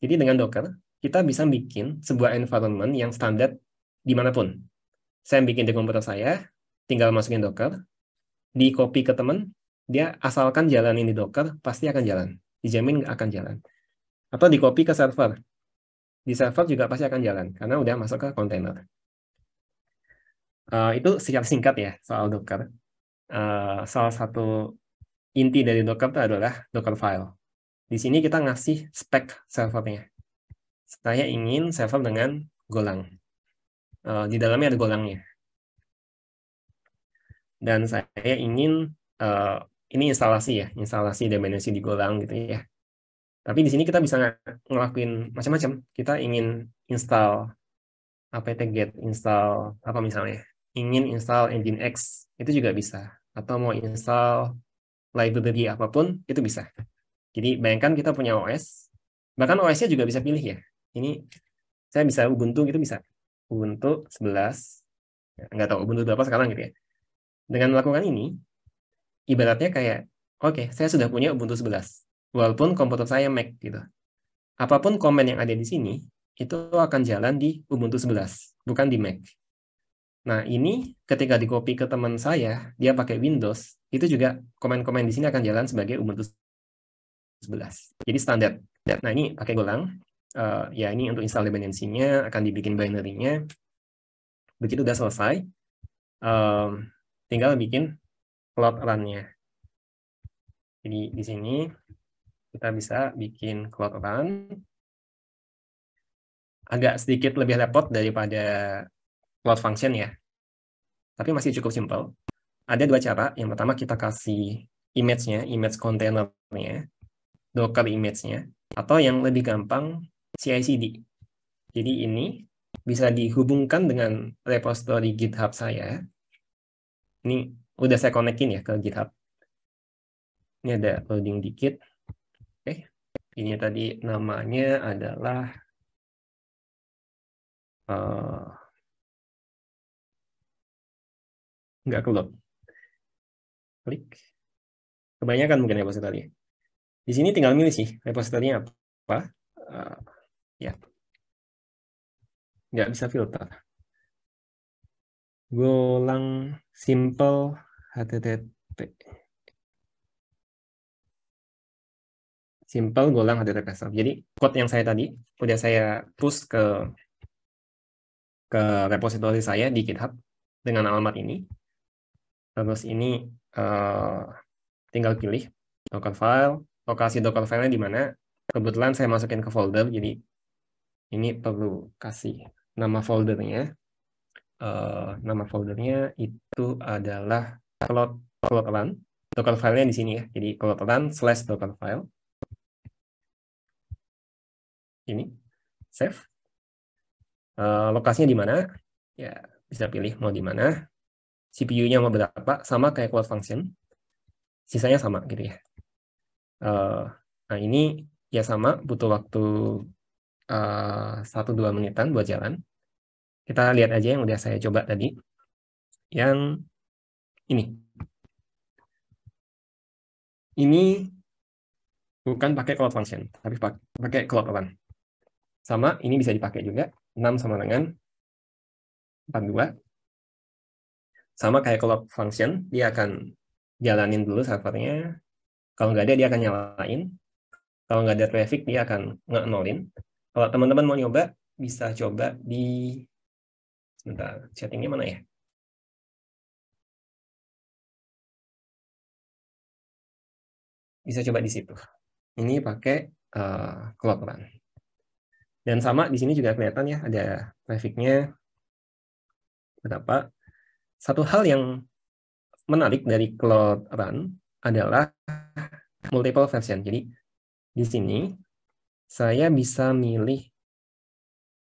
Jadi dengan Docker, kita bisa bikin sebuah environment yang standar dimanapun. Saya bikin di komputer saya, tinggal masukin Docker, di copy ke teman, dia asalkan jalan ini Docker, pasti akan jalan. Dijamin akan jalan. Atau di copy ke server. Di server juga pasti akan jalan, karena udah masuk ke container. Uh, itu secara singkat ya soal Docker. Uh, salah satu inti dari Docker itu adalah Docker file. Di sini kita ngasih spek servernya. Saya ingin server dengan golang. Uh, di dalamnya ada golangnya dan saya ingin uh, ini instalasi ya, instalasi dimensi di Golang gitu ya. Tapi di sini kita bisa ngelakuin macam-macam. Kita ingin install apt get install apa misalnya. Ingin install engine X itu juga bisa atau mau install library apapun itu bisa. Jadi bayangkan kita punya OS, bahkan OS-nya juga bisa pilih ya. Ini saya bisa Ubuntu itu bisa. Ubuntu 11, nggak tahu Ubuntu berapa sekarang gitu ya. Dengan melakukan ini, ibaratnya kayak, oke, okay, saya sudah punya Ubuntu 11, walaupun komputer saya Mac gitu. Apapun komen yang ada di sini, itu akan jalan di Ubuntu 11, bukan di Mac. Nah, ini ketika dikopi ke teman saya, dia pakai Windows, itu juga komen-komen di sini akan jalan sebagai Ubuntu 11. Jadi standar. Ya. Nah, ini pakai golang. Uh, ya, ini untuk install dependensinya, akan dibikin binary-nya. Begitu udah selesai, um, tinggal bikin plot run-nya. Jadi di sini kita bisa bikin plot run agak sedikit lebih repot daripada plot function ya. Tapi masih cukup simple. Ada dua cara. Yang pertama kita kasih image-nya, image container-nya, Docker image-nya, atau yang lebih gampang CICD. Jadi ini bisa dihubungkan dengan repository GitHub saya ini udah saya konekin ya ke GitHub. Ini ada loading dikit. Oke. Ini tadi namanya adalah uh, nggak Klik. Kebanyakan mungkin ya tadi. Di sini tinggal milih sih repositorynya apa. Uh, ya. Nggak bisa filter. Golang simple HTTP. Simple golang HTTP Jadi code yang saya tadi udah saya push ke ke repositori saya di GitHub dengan alamat ini. Terus ini uh, tinggal pilih Docker file, lokasi Docker file-nya di mana. Kebetulan saya masukin ke folder, jadi ini perlu kasih nama foldernya uh, nama foldernya itu adalah cloud cloud run docker filenya di sini ya jadi cloud run slash docker file ini save uh, lokasinya di mana ya bisa pilih mau di mana CPU-nya mau berapa sama kayak cloud function sisanya sama gitu ya uh, nah ini ya sama butuh waktu satu uh, dua menitan buat jalan kita lihat aja yang udah saya coba tadi. Yang ini. Ini bukan pakai cloud function, tapi pakai cloud apa Sama, ini bisa dipakai juga. 6 sama dengan 42. Sama kayak cloud function, dia akan jalanin dulu servernya. Kalau nggak ada, dia akan nyalain. Kalau nggak ada traffic, dia akan nggak nolin. Kalau teman-teman mau nyoba, bisa coba di Sebentar, settingnya mana ya? Bisa coba di situ. Ini pakai uh, cloud run. Dan sama di sini juga kelihatan ya, ada trafficnya berapa. Satu hal yang menarik dari cloud run adalah multiple version. Jadi di sini saya bisa milih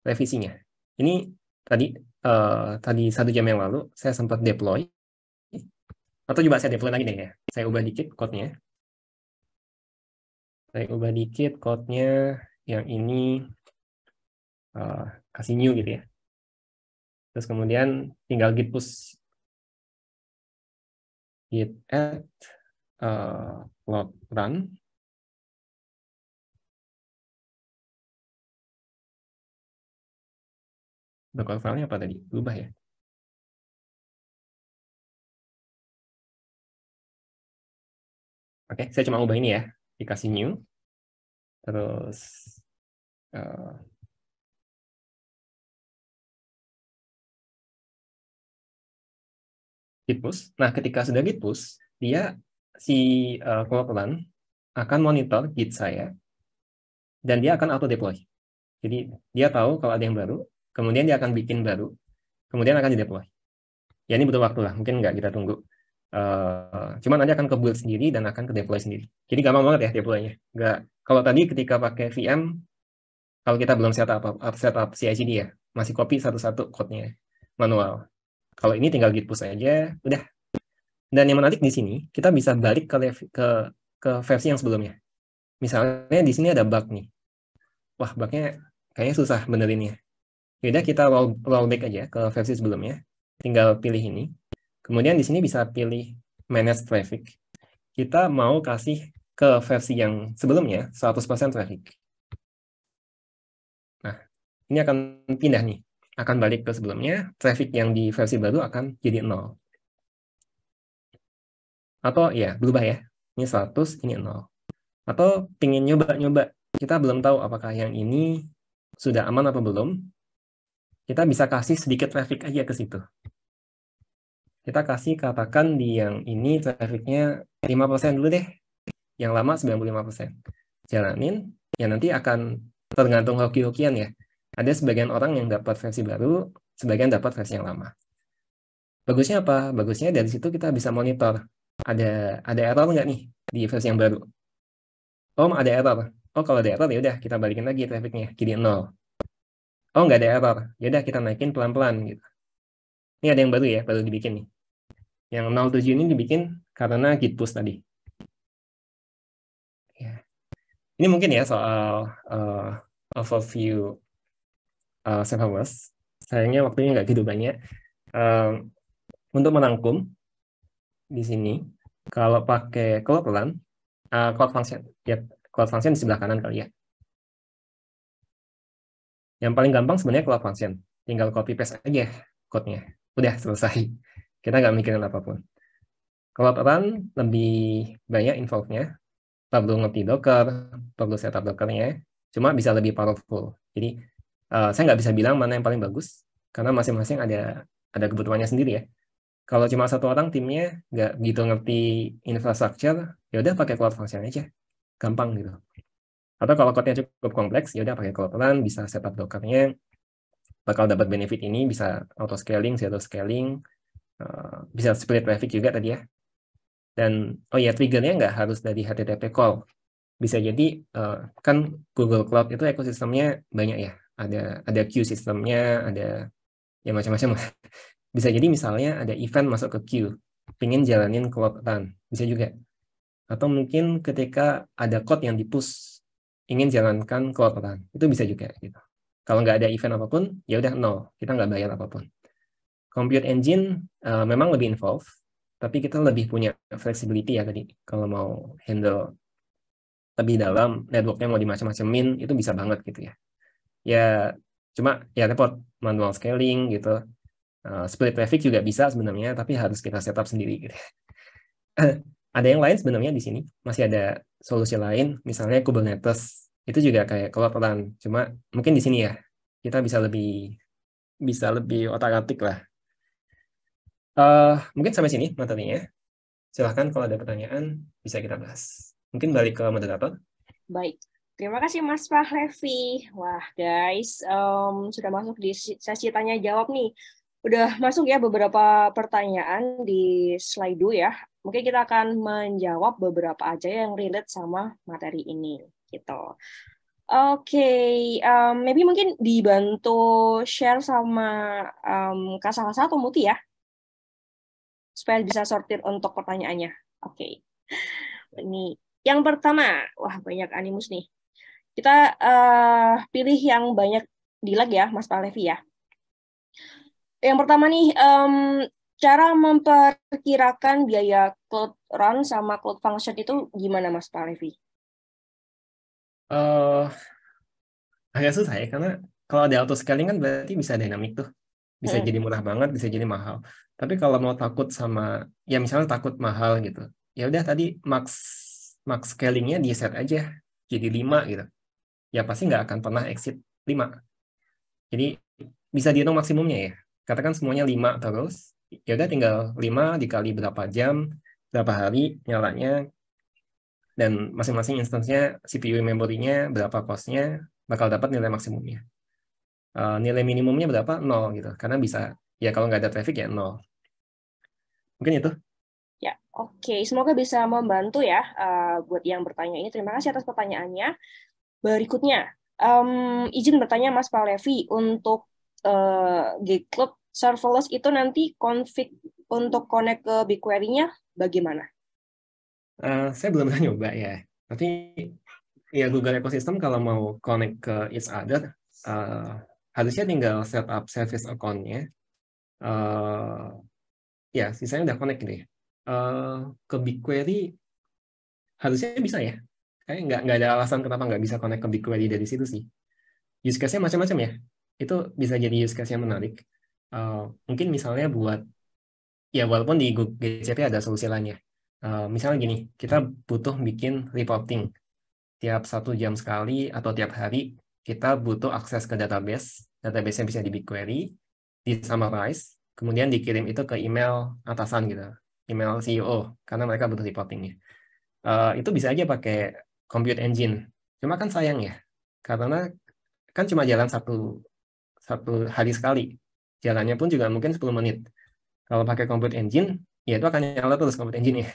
revisinya. Ini tadi uh, tadi satu jam yang lalu saya sempat deploy atau coba saya deploy lagi deh ya. Saya ubah dikit code-nya. Saya ubah dikit code-nya yang ini uh, kasih new gitu ya. Terus kemudian tinggal git push git add uh, eh, load run local nah, file apa tadi? Berubah ya? Oke, okay, saya cuma ubah ini ya. Dikasih new. Terus uh, eh, git push. Nah, ketika sudah git push, dia si uh, akan monitor git saya dan dia akan auto deploy. Jadi dia tahu kalau ada yang baru, kemudian dia akan bikin baru, kemudian akan deploy. Ya ini butuh waktu lah, mungkin nggak kita tunggu. Uh, cuman nanti akan ke build sendiri dan akan ke deploy sendiri. Jadi gampang banget ya deploynya. Nggak, kalau tadi ketika pakai VM, kalau kita belum setup up, setup ci ya, masih copy satu-satu code-nya manual. Kalau ini tinggal git push aja, udah. Dan yang menarik di sini, kita bisa balik ke ke ke versi yang sebelumnya. Misalnya di sini ada bug nih. Wah, bugnya kayaknya susah benerinnya Yaudah kita roll, roll back aja ke versi sebelumnya. Tinggal pilih ini. Kemudian di sini bisa pilih manage traffic. Kita mau kasih ke versi yang sebelumnya 100% traffic. Nah, ini akan pindah nih. Akan balik ke sebelumnya, traffic yang di versi baru akan jadi 0. Atau ya, berubah ya. Ini 100, ini 0. Atau pingin nyoba-nyoba. Kita belum tahu apakah yang ini sudah aman apa belum kita bisa kasih sedikit traffic aja ke situ. Kita kasih katakan di yang ini trafficnya 5% dulu deh, yang lama 95%. Jalanin, ya nanti akan tergantung hoki-hokian ya. Ada sebagian orang yang dapat versi baru, sebagian dapat versi yang lama. Bagusnya apa? Bagusnya dari situ kita bisa monitor. Ada ada error nggak nih di versi yang baru? Oh, ada error. Oh, kalau ada error ya udah kita balikin lagi trafficnya jadi nol oh nggak ada error. apa ya kita naikin pelan-pelan gitu ini ada yang baru ya baru dibikin nih yang 07 ini dibikin karena git push tadi ya. ini mungkin ya soal uh, eh, overview uh, eh, serverless sayangnya waktunya nggak gitu banyak uh, untuk merangkum di sini kalau pakai cloud run uh, cloud function ya cloud function di sebelah kanan kali ya yang paling gampang sebenarnya cloud function. Tinggal copy paste aja code-nya. Udah selesai. Kita nggak mikirin apapun. Cloud run lebih banyak involve-nya. Perlu ngerti Docker, perlu setup Docker-nya. Cuma bisa lebih powerful. Jadi uh, saya nggak bisa bilang mana yang paling bagus karena masing-masing ada ada kebutuhannya sendiri ya. Kalau cuma satu orang timnya nggak gitu ngerti infrastructure ya udah pakai cloud function aja, gampang gitu. Atau kalau code-nya cukup kompleks, ya udah pakai plan bisa setup Docker-nya, bakal dapat benefit ini, bisa auto-scaling, shadow-scaling, uh, eh, bisa split traffic juga tadi ya. Dan, oh ya, triggernya nggak harus dari HTTP call. Bisa jadi, uh, kan Google Cloud itu ekosistemnya banyak ya. Ada ada queue sistemnya, ada ya macam-macam. [LAUGHS] bisa jadi misalnya ada event masuk ke queue, pingin jalanin Cloud Run, bisa juga. Atau mungkin ketika ada code yang dipush ingin jalankan kewakafan itu bisa juga gitu kalau nggak ada event apapun ya udah nol kita nggak bayar apapun compute engine uh, memang lebih involved tapi kita lebih punya flexibility ya tadi kalau mau handle lebih dalam networknya mau dimacam-macamin itu bisa banget gitu ya ya cuma ya repot manual scaling gitu uh, split traffic juga bisa sebenarnya tapi harus kita setup sendiri gitu ya. [LAUGHS] ada yang lain sebenarnya di sini masih ada solusi lain, misalnya Kubernetes. Itu juga kayak kelaparan. Cuma mungkin di sini ya, kita bisa lebih bisa lebih otak-atik lah. Uh, mungkin sampai sini materinya. Silahkan kalau ada pertanyaan, bisa kita bahas. Mungkin balik ke moderator. Baik. Terima kasih Mas Pak Levi. Wah guys, um, sudah masuk di sesi tanya jawab nih. Udah masuk ya beberapa pertanyaan di Slido ya. Mungkin kita akan menjawab beberapa aja yang relate sama materi ini gitu. Oke, okay, um, maybe mungkin dibantu share sama um, Kak Salsa atau Muti ya, supaya bisa sortir untuk pertanyaannya. Oke, okay. ini yang pertama, wah banyak animus nih. Kita uh, pilih yang banyak di lag ya, Mas Palevi ya. Yang pertama nih, um, cara memperkirakan biaya cloud run sama cloud function itu gimana Mas Pak Levi? Uh, eh, agak susah ya, karena kalau ada auto scaling kan berarti bisa dinamik tuh. Bisa hmm. jadi murah banget, bisa jadi mahal. Tapi kalau mau takut sama, ya misalnya takut mahal gitu, ya udah tadi max max scalingnya di set aja jadi lima gitu. Ya pasti nggak akan pernah exit lima. Jadi bisa dihitung maksimumnya ya katakan semuanya 5 terus, ya udah tinggal 5 dikali berapa jam, berapa hari nyalanya, dan masing-masing instansinya CPU memorinya berapa costnya bakal dapat nilai maksimumnya. Uh, nilai minimumnya berapa? nol gitu. Karena bisa, ya kalau nggak ada traffic ya 0. Mungkin itu. Ya, oke. Okay. Semoga bisa membantu ya uh, buat yang bertanya ini. Terima kasih atas pertanyaannya. Berikutnya, um, izin bertanya Mas Palevi untuk uh, G Club serverless itu nanti config untuk connect ke BigQuery-nya bagaimana? Uh, saya belum pernah nyoba ya. Nanti ya Google Ecosystem kalau mau connect ke each other, uh, harusnya tinggal setup service account-nya. Uh, ya, sisanya udah connect deh. Uh, ke BigQuery harusnya bisa ya. Kayak nggak, nggak ada alasan kenapa nggak bisa connect ke BigQuery dari situ sih. Use case-nya macam-macam ya. Itu bisa jadi use case yang menarik Eh, mungkin misalnya buat ya walaupun di Google GCP ada solusi lainnya. Uh, eh, misalnya gini, kita butuh bikin reporting tiap satu jam sekali atau tiap hari kita butuh akses ke database, database yang bisa di BigQuery, di summarize, kemudian dikirim itu ke email atasan gitu, email CEO karena mereka butuh reportingnya. Uh, itu bisa aja pakai compute engine. Cuma kan sayang ya, karena kan cuma jalan satu satu hari sekali jalannya pun juga mungkin 10 menit. Kalau pakai compute engine, ya itu akan nyala terus compute engine ya.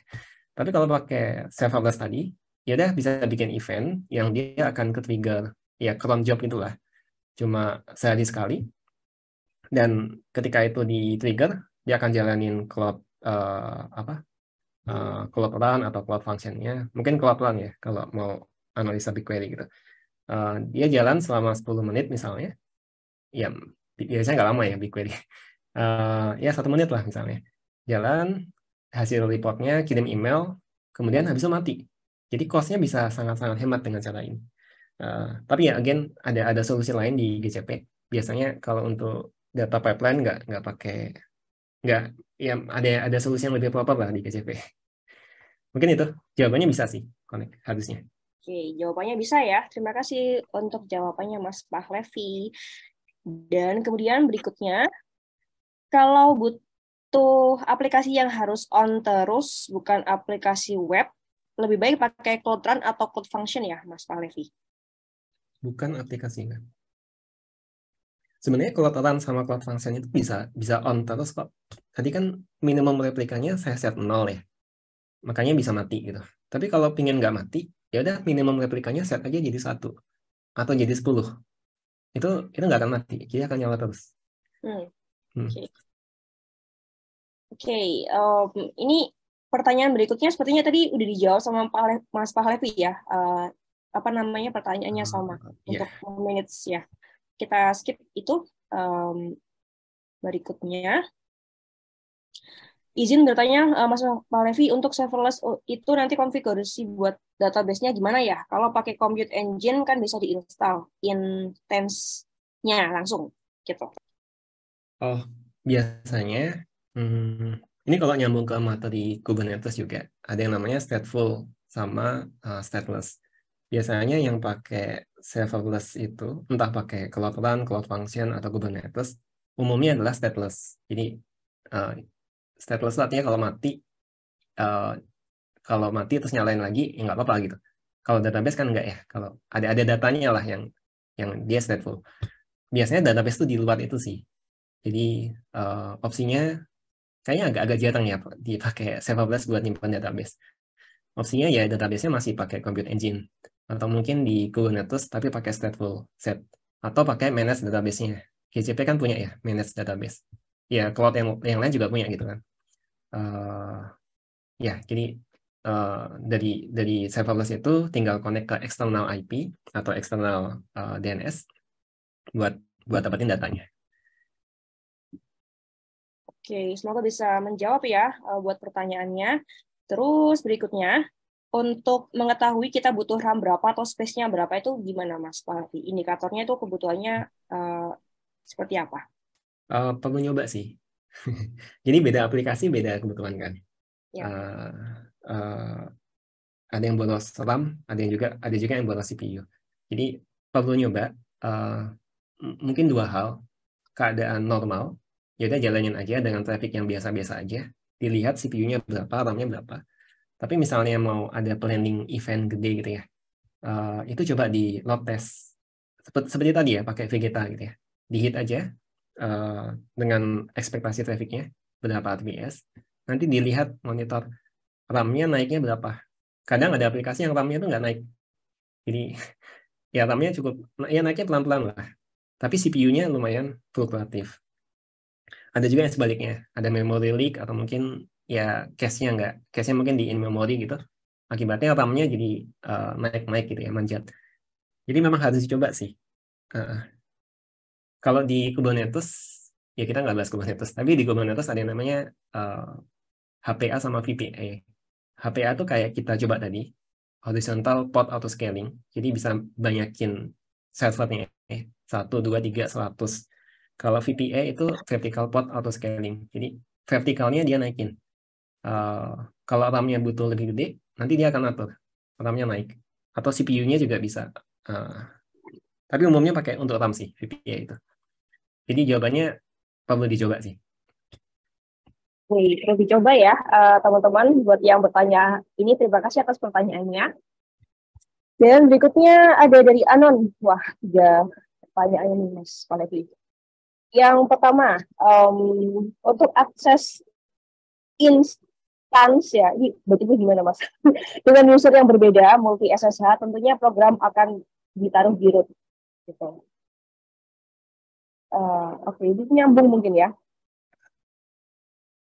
Tapi kalau pakai serverless tadi, ya udah bisa bikin event yang dia akan ke trigger ya cron job itulah. Cuma sehari sekali. Dan ketika itu di trigger, dia akan jalanin cloud uh, apa? Uh, cloud run atau cloud functionnya. Mungkin cloud run ya kalau mau analisa BigQuery gitu. Uh, dia jalan selama 10 menit misalnya. Ya, biasanya nggak lama ya BigQuery. Uh, [LAUGHS] ya satu menit lah misalnya. Jalan, hasil reportnya kirim email, kemudian habis itu mati. Jadi cost bisa sangat-sangat hemat dengan cara ini. Uh, tapi ya again ada ada solusi lain di GCP. Biasanya kalau untuk data pipeline nggak nggak pakai nggak ya ada ada solusi yang lebih proper lah di GCP. Mungkin itu jawabannya bisa sih, connect harusnya. Oke, jawabannya bisa ya. Terima kasih untuk jawabannya Mas Pak Levi. Dan kemudian berikutnya, kalau butuh aplikasi yang harus on terus, bukan aplikasi web, lebih baik pakai Cloud Run atau Cloud Function ya, Mas Palevi? Bukan aplikasinya. Sebenarnya Cloud Run sama Cloud Function itu bisa bisa on terus kok. Tadi kan minimum replikanya saya set 0 ya. Makanya bisa mati gitu. Tapi kalau pingin nggak mati, ya udah minimum replikanya set aja jadi satu atau jadi 10 itu itu nggak akan mati kita akan nyala terus hmm. Hmm. Oke, okay. okay. um, ini pertanyaan berikutnya sepertinya tadi udah dijawab sama Pak Mas Pahlevi ya. Uh, apa namanya pertanyaannya hmm, sama yeah. untuk minutes ya. Kita skip itu. Um, berikutnya, izin bertanya uh, Mas Pak Levi untuk serverless oh, itu nanti konfigurasi buat database-nya gimana ya? Kalau pakai compute engine kan bisa diinstal intense nya langsung gitu. Oh, biasanya hmm, ini kalau nyambung ke materi Kubernetes juga ada yang namanya stateful sama uh, stateless. Biasanya yang pakai serverless itu entah pakai Cloud Run, Cloud Function atau Kubernetes umumnya adalah stateless. Jadi eh, stateless artinya kalau mati uh, kalau mati terus nyalain lagi ya nggak apa-apa gitu kalau database kan nggak ya kalau ada ada datanya lah yang yang dia stateful biasanya database itu di luar itu sih jadi uh, opsinya kayaknya agak-agak jarang ya dipakai serverless buat nyimpan database opsinya ya databasenya masih pakai compute engine atau mungkin di Kubernetes tapi pakai stateful set atau pakai manage databasenya. GCP kan punya ya manage database ya cloud yang yang lain juga punya gitu kan uh, ya jadi uh, dari dari serverless itu tinggal connect ke external IP atau external uh, eh, DNS buat buat dapetin datanya Oke, semoga bisa menjawab ya uh, buat pertanyaannya. Terus berikutnya, untuk mengetahui kita butuh RAM berapa atau space-nya berapa itu gimana Mas Pak? Indikatornya itu kebutuhannya uh, seperti apa? uh, perlu nyoba sih. [LAUGHS] Jadi beda aplikasi beda kebutuhan kan. Ya. Uh, uh, ada yang boros RAM, ada yang juga ada juga yang boros CPU. Jadi perlu nyoba. Uh, mungkin dua hal. Keadaan normal, yaudah jalannya jalanin aja dengan traffic yang biasa-biasa aja. Dilihat CPU-nya berapa, RAM-nya berapa. Tapi misalnya mau ada planning event gede gitu ya, uh, itu coba di load test seperti, seperti tadi ya pakai Vegeta gitu ya di hit aja Eh, dengan ekspektasi trafficnya berapa RPS, nanti dilihat monitor RAM-nya naiknya berapa. Kadang ada aplikasi yang RAM-nya itu nggak naik. Jadi [LAUGHS] ya RAM-nya cukup, ya naiknya pelan-pelan lah. Tapi CPU-nya lumayan fluktuatif. Ada juga yang sebaliknya, ada memory leak atau mungkin ya cache-nya nggak, cache-nya mungkin di in-memory gitu. Akibatnya RAM-nya jadi eh, naik-naik uh, gitu ya, manjat. Jadi memang harus dicoba sih. Uh, kalau di Kubernetes, ya kita nggak bahas Kubernetes, tapi di Kubernetes ada yang namanya uh, eh, HPA sama VPA. HPA tuh kayak kita coba tadi, horizontal pod auto scaling. Jadi bisa banyakin servernya, eh, satu dua tiga seratus. Kalau VPA itu vertical pod auto scaling. Jadi vertikalnya dia naikin. Uh, kalau RAM-nya butuh lebih gede, nanti dia akan atur. RAM-nya naik. Atau CPU-nya juga bisa. Uh, tapi umumnya pakai untuk RAM sih, VPA itu. Jadi jawabannya perlu dicoba sih. perlu dicoba ya, eh, teman-teman. Uh, buat yang bertanya ini, terima kasih atas pertanyaannya. Dan berikutnya ada dari Anon. Wah, tiga pertanyaan ini, Mas Palevi. Yang pertama, um, untuk akses instance ya, ini berarti gimana, Mas? [LAUGHS] Dengan user yang berbeda, multi SSH, tentunya program akan ditaruh di root. Gitu. Eh, oke, okay, ini nyambung mungkin ya.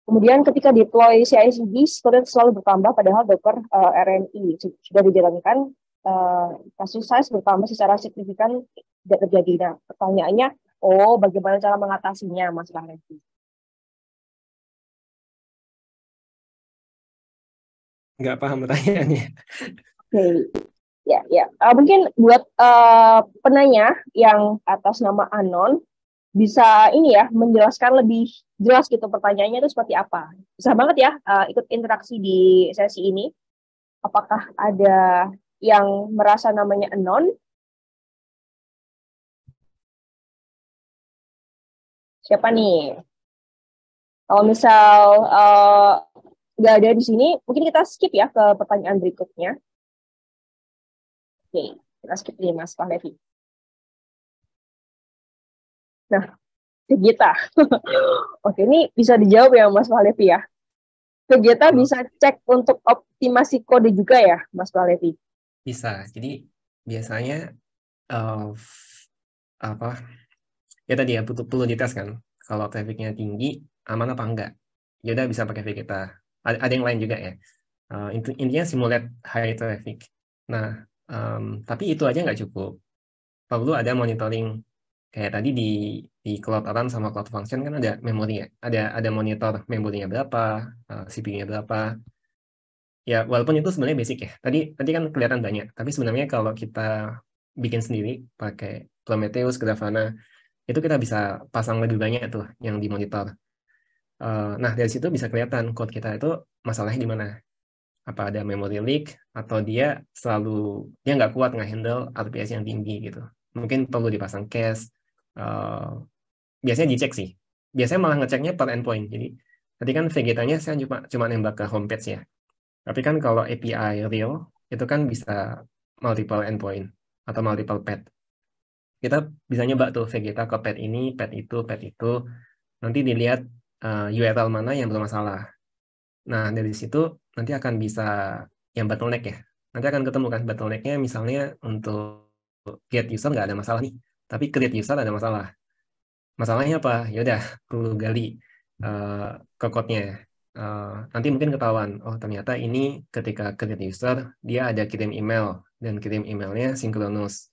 Kemudian ketika deploy CICD, storage selalu bertambah padahal Docker uh, eh, RNI sudah dijalankan, uh, kasus size bertambah secara signifikan tidak terjadi. Nah, pertanyaannya, oh bagaimana cara mengatasinya, Mas Rahlevi? Nggak paham pertanyaannya. Oke, okay. ya, ya. Uh, mungkin buat uh, penanya yang atas nama Anon, bisa ini ya menjelaskan lebih jelas gitu pertanyaannya itu seperti apa. Bisa banget ya uh, ikut interaksi di sesi ini. Apakah ada yang merasa namanya anon? Siapa nih? Kalau misal eh, nggak uh, ada di sini, mungkin kita skip ya ke pertanyaan berikutnya. Oke, kita skip dulu Mas Pak Levi. Nah, vegeta [LAUGHS] Oke, ini bisa dijawab ya Mas Malevi ya. vegeta hmm. bisa cek untuk optimasi kode juga ya Mas Malevi? Bisa. Jadi biasanya uh, apa ya tadi ya butuh perlu dites kan kalau trafficnya tinggi aman apa enggak ya udah bisa pakai kita ada, ada yang lain juga ya uh, intinya simulate high traffic nah um, tapi itu aja nggak cukup perlu ada monitoring kayak tadi di di cloud run sama cloud function kan ada memori ya ada ada monitor memorinya berapa eh, CPU-nya berapa ya walaupun itu sebenarnya basic ya tadi tadi kan kelihatan banyak tapi sebenarnya kalau kita bikin sendiri pakai Prometheus Grafana itu kita bisa pasang lebih banyak tuh yang di monitor eh, nah dari situ bisa kelihatan code kita itu masalahnya di mana apa ada memory leak atau dia selalu dia nggak kuat nggak handle RPS yang tinggi gitu mungkin perlu dipasang cache Eh, biasanya dicek sih. Biasanya malah ngeceknya per endpoint. Jadi tadi kan vegetanya saya cuma cuma nembak ke homepage ya. Tapi kan kalau API real itu kan bisa multiple endpoint atau multiple path. Kita bisa nyoba tuh Vegeta ke path ini, path itu, path itu. Nanti dilihat uh, eh, URL mana yang bermasalah. Nah, dari situ nanti akan bisa yang bottleneck ya. Nanti akan ketemukan kan bottlenecknya misalnya untuk get user nggak ada masalah nih tapi create user ada masalah masalahnya apa ya udah perlu gali uh, eh, ke code uh, eh, nanti mungkin ketahuan oh ternyata ini ketika create user dia ada kirim email dan kirim emailnya sinkronus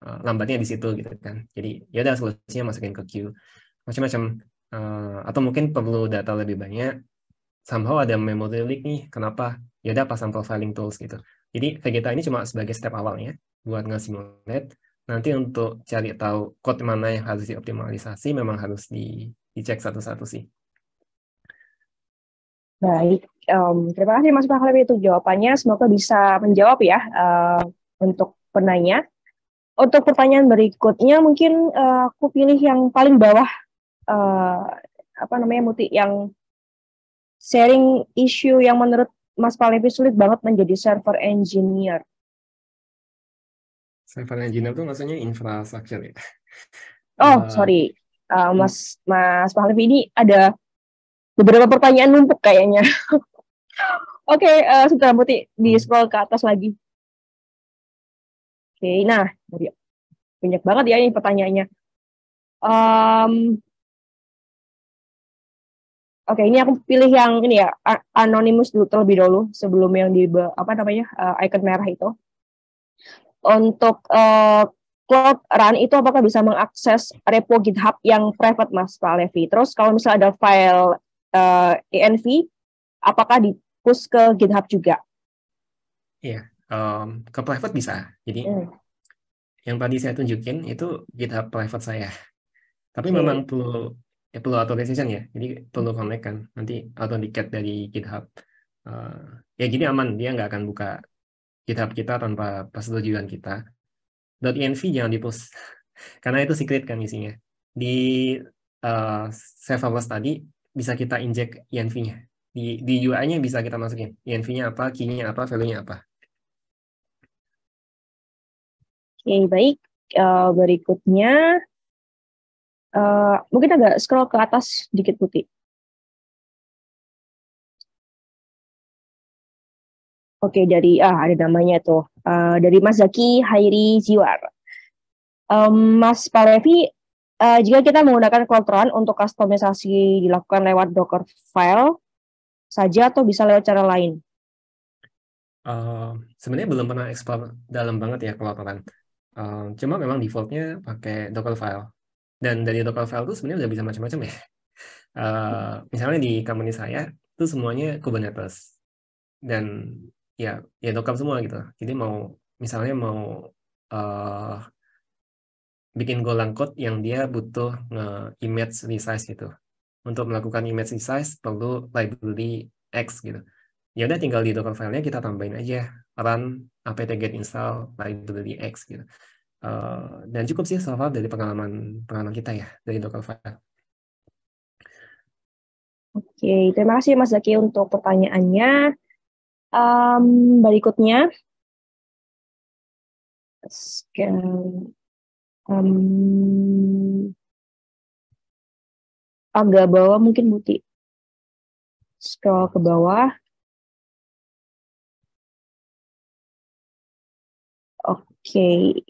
uh, eh, lambatnya di situ gitu kan jadi ya udah solusinya masukin ke queue macam-macam uh, atau mungkin perlu data lebih banyak somehow ada memory leak nih kenapa ya udah pasang profiling tools gitu jadi Vegeta ini cuma sebagai step awalnya buat nge-simulate, nanti untuk cari tahu code mana yang harus dioptimalisasi memang harus di, dicek satu-satu sih. Baik, um, terima kasih Mas Pahlawi itu jawabannya. Semoga bisa menjawab ya uh, untuk penanya. Untuk pertanyaan berikutnya mungkin uh, aku pilih yang paling bawah uh, apa namanya muti yang sharing issue yang menurut Mas Palevi sulit banget menjadi server engineer. Civil engineer tuh maksudnya infrastruktur ya? Oh, uh, sorry. Uh, Mas Mas Mahlif ini ada beberapa pertanyaan numpuk kayaknya. [LAUGHS] Oke, okay, uh, eh, sebentar Putih, di hmm. scroll ke atas lagi. Oke, okay, nah banyak banget ya ini pertanyaannya. Um, Oke, ini aku pilih yang ini ya anonymous dulu terlebih dahulu sebelum yang di apa namanya uh, icon merah itu untuk uh, Cloud Run itu apakah bisa mengakses repo GitHub yang private Mas Pak Levi? Terus kalau misalnya ada file uh, eh, ENV, apakah di push ke GitHub juga? Iya, yeah, um, ke private bisa. Jadi mm. yang tadi saya tunjukin itu GitHub private saya. Tapi okay. memang perlu ya perlu authorization ya. Jadi perlu connect kan. Nanti auto dari GitHub. Uh, ya jadi aman dia nggak akan buka GitHub kita tanpa persetujuan kita. .env jangan di [LAUGHS] Karena itu secret kan isinya. Di uh, us tadi bisa kita inject env-nya. Di, di UI-nya bisa kita masukin. Env-nya apa, key-nya apa, value-nya apa. Oke, okay, baik. Uh, berikutnya, uh, mungkin agak scroll ke atas sedikit putih. Oke, okay, dari ah ada namanya tuh. Uh, dari Mas Zaki Hairi Ziwar. Um, Mas Parevi, uh, eh, jika kita menggunakan Qualtron untuk kustomisasi dilakukan lewat Docker file saja atau bisa lewat cara lain? Uh, sebenarnya belum pernah explore dalam banget ya Cloudrun. Kan. Uh, eh, cuma memang defaultnya pakai Docker file. Dan dari Docker file itu sebenarnya udah bisa macam-macam ya. Uh, misalnya di company saya itu semuanya Kubernetes. Dan ya ya dokam semua gitu jadi mau misalnya mau uh, bikin golang code yang dia butuh nge image resize gitu untuk melakukan image resize perlu library X gitu ya udah tinggal di docker filenya kita tambahin aja run apt get install library X gitu uh, dan cukup sih so far dari pengalaman pengalaman kita ya dari docker file Oke, terima kasih Mas Zaki untuk pertanyaannya. Um, berikutnya, um, agak bawah mungkin Buti. Scroll ke bawah. Oke. Okay.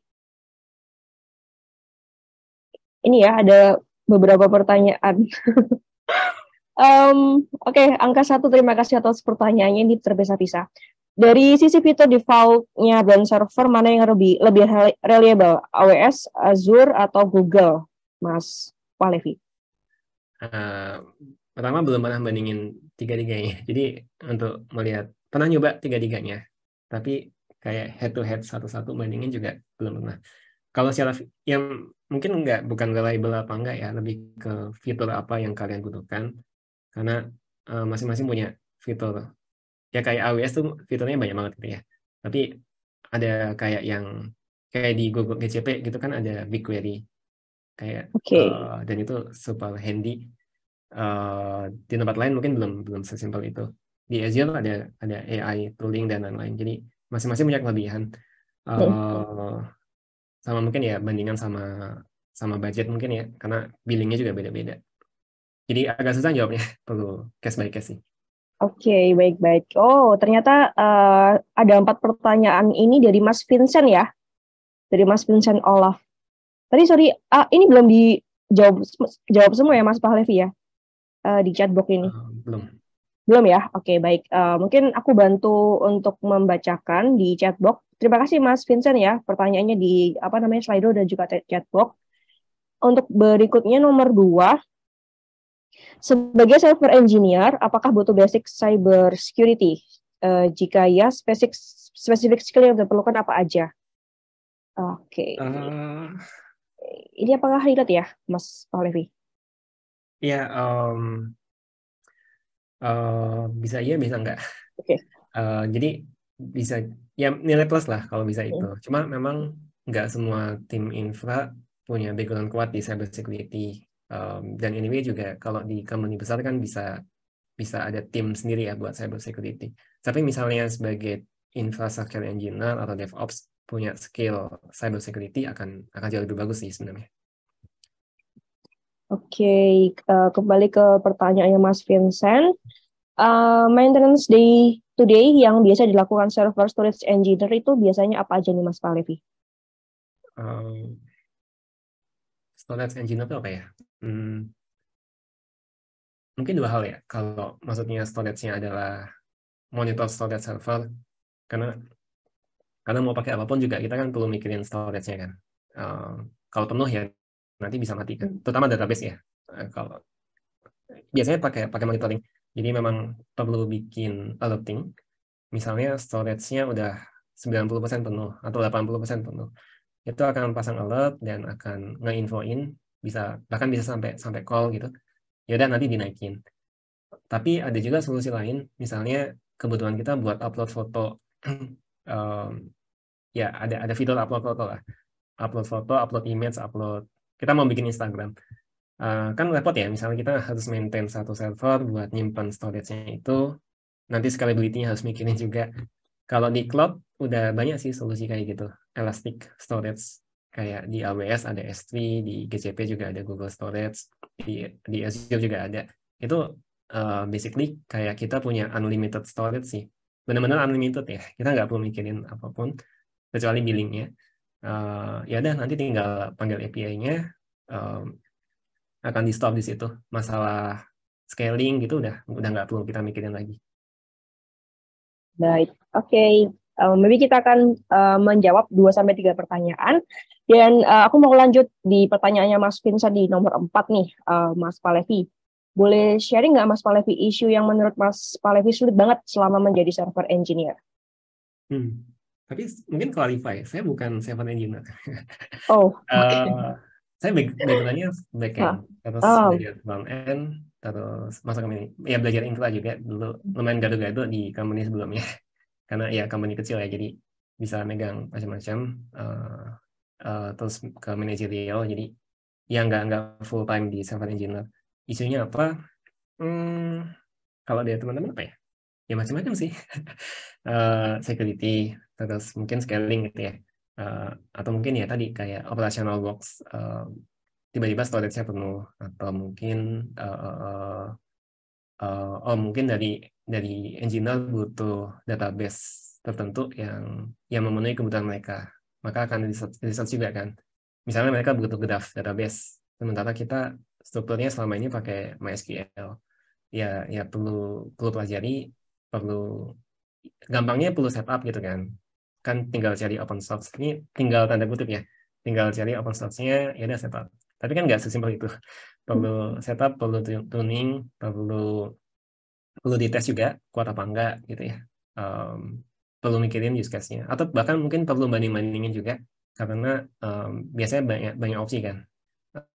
Ini ya, ada beberapa pertanyaan. [LAUGHS] Um, Oke, okay, angka satu terima kasih atas pertanyaannya ini terpisah-pisah. Dari sisi fitur defaultnya brand server mana yang lebih lebih reliable, AWS, Azure atau Google, Mas Walevi? Uh, pertama belum pernah bandingin tiga-tiganya, jadi untuk melihat pernah nyoba tiga-tiganya, tapi kayak head to head satu-satu bandingin juga belum pernah. Kalau secara yang mungkin enggak bukan reliable apa enggak ya, lebih ke fitur apa yang kalian butuhkan karena eh, masing-masing uh, punya fitur ya kayak AWS tuh fiturnya banyak banget gitu ya tapi ada kayak yang kayak di Google GCP gitu kan ada BigQuery kayak okay. uh, eh, dan itu super handy uh, di tempat lain mungkin belum belum sesimpel itu di Azure ada ada AI tooling dan lain-lain jadi masing-masing punya kelebihan uh, sama mungkin ya bandingan sama sama budget mungkin ya karena billingnya juga beda-beda jadi agak susah jawabnya, [LAUGHS] perlu case by case sih. Oke, okay, baik-baik. Oh, ternyata uh, ada empat pertanyaan ini dari Mas Vincent ya, dari Mas Vincent Olaf. Tadi sorry, uh, ini belum dijawab jawab semua ya Mas Pahlevi ya uh, di chatbox ini. Eh, belum. Belum ya. Oke, okay, baik. Uh, mungkin aku bantu untuk membacakan di chatbox. Terima kasih Mas Vincent ya, pertanyaannya di apa namanya Slido dan juga chatbox. Untuk berikutnya nomor dua, sebagai software engineer, apakah butuh basic cyber security? Uh, jika ya, spesifik spesifik skill yang diperlukan apa aja? Oke. Okay. Uh, eh. Ini apakah relate ya, Mas Levi? Ya, yeah, um, uh, bisa iya, bisa enggak. Oke. Okay. Uh, eh, jadi bisa ya nilai plus lah kalau bisa itu. Cuma memang nggak semua tim infra punya background kuat di cyber security um, dan anyway juga kalau di company besar kan bisa bisa ada tim sendiri ya buat cyber security tapi misalnya sebagai infrastructure engineer atau DevOps punya skill cyber security akan akan jauh lebih bagus sih sebenarnya Oke, okay, uh, eh, kembali ke pertanyaannya Mas Vincent. Uh, maintenance day today yang biasa dilakukan server storage engineer itu biasanya apa aja nih Mas Palevi? Um, storage engineer itu apa ya? hmm, mungkin dua hal ya. Kalau maksudnya storage-nya adalah monitor storage server, karena karena mau pakai apapun juga kita kan perlu mikirin storage-nya kan. Uh, kalau penuh ya nanti bisa mati kan. Hmm. Terutama database ya. Uh, kalau biasanya pakai pakai monitoring. Jadi memang perlu bikin alerting. Misalnya storage-nya udah 90% penuh atau 80% penuh. Itu akan pasang alert dan akan ngeinfoin bisa bahkan bisa sampai sampai call gitu yaudah nanti dinaikin tapi ada juga solusi lain misalnya kebutuhan kita buat upload foto um, [CLEARS THROAT] ya ada ada fitur upload foto lah upload foto upload image upload kita mau bikin Instagram uh, kan repot ya misalnya kita harus maintain satu server buat nyimpan storage-nya itu nanti scalability-nya harus mikirin juga kalau di cloud udah banyak sih solusi kayak gitu elastic storage kayak di AWS ada S3, di GCP juga ada Google Storage, di, di Azure juga ada. Itu uh, basically kayak kita punya unlimited storage sih. Benar-benar unlimited ya. Kita nggak perlu mikirin apapun kecuali billingnya. Uh, ya udah nanti tinggal panggil API-nya um, eh, akan di stop di situ. Masalah scaling gitu udah udah nggak perlu kita mikirin lagi. Baik, oke. Okay. Um, maybe kita akan uh, menjawab 2 sampai 3 pertanyaan. Dan uh, aku mau lanjut di pertanyaannya Mas Vincent di nomor 4 nih, uh, Mas Palevi. Boleh sharing nggak Mas Palevi isu yang menurut Mas Palevi sulit banget selama menjadi server engineer? Hmm. Tapi mungkin clarify, saya bukan server engineer. Oh, [LAUGHS] okay. uh, eh, saya backgroundnya backend, ah, terus oh. belajar front end, terus masa kemarin, Ya belajar Inkla juga dulu, lumayan gaduh-gaduh di company sebelumnya. [LAUGHS] Karena ya company kecil ya, jadi bisa megang macam-macam. Uh, uh, terus ke manajerial jadi ya nggak nggak full time di software engineer isunya apa hmm, kalau dia teman-teman apa ya ya macam-macam sih uh, [LAUGHS] security terus mungkin scaling gitu ya uh, atau mungkin ya tadi kayak operational box uh, tiba-tiba storage-nya penuh atau mungkin uh, uh, oh mungkin dari dari engineer butuh database tertentu yang yang memenuhi kebutuhan mereka maka akan research juga kan. Misalnya mereka butuh graph database, sementara kita strukturnya selama ini pakai MySQL. Ya, ya perlu perlu pelajari, perlu gampangnya perlu setup gitu kan. Kan tinggal cari open source. Ini tinggal tanda kutip ya. Tinggal cari open source-nya, ya udah setup. Tapi kan nggak sesimpel itu. Perlu hmm. setup, perlu tuning, perlu perlu dites juga kuat apa enggak gitu ya. Um, perlu mikirin use case-nya atau bahkan mungkin perlu banding-bandingin juga karena um, biasanya banyak banyak opsi kan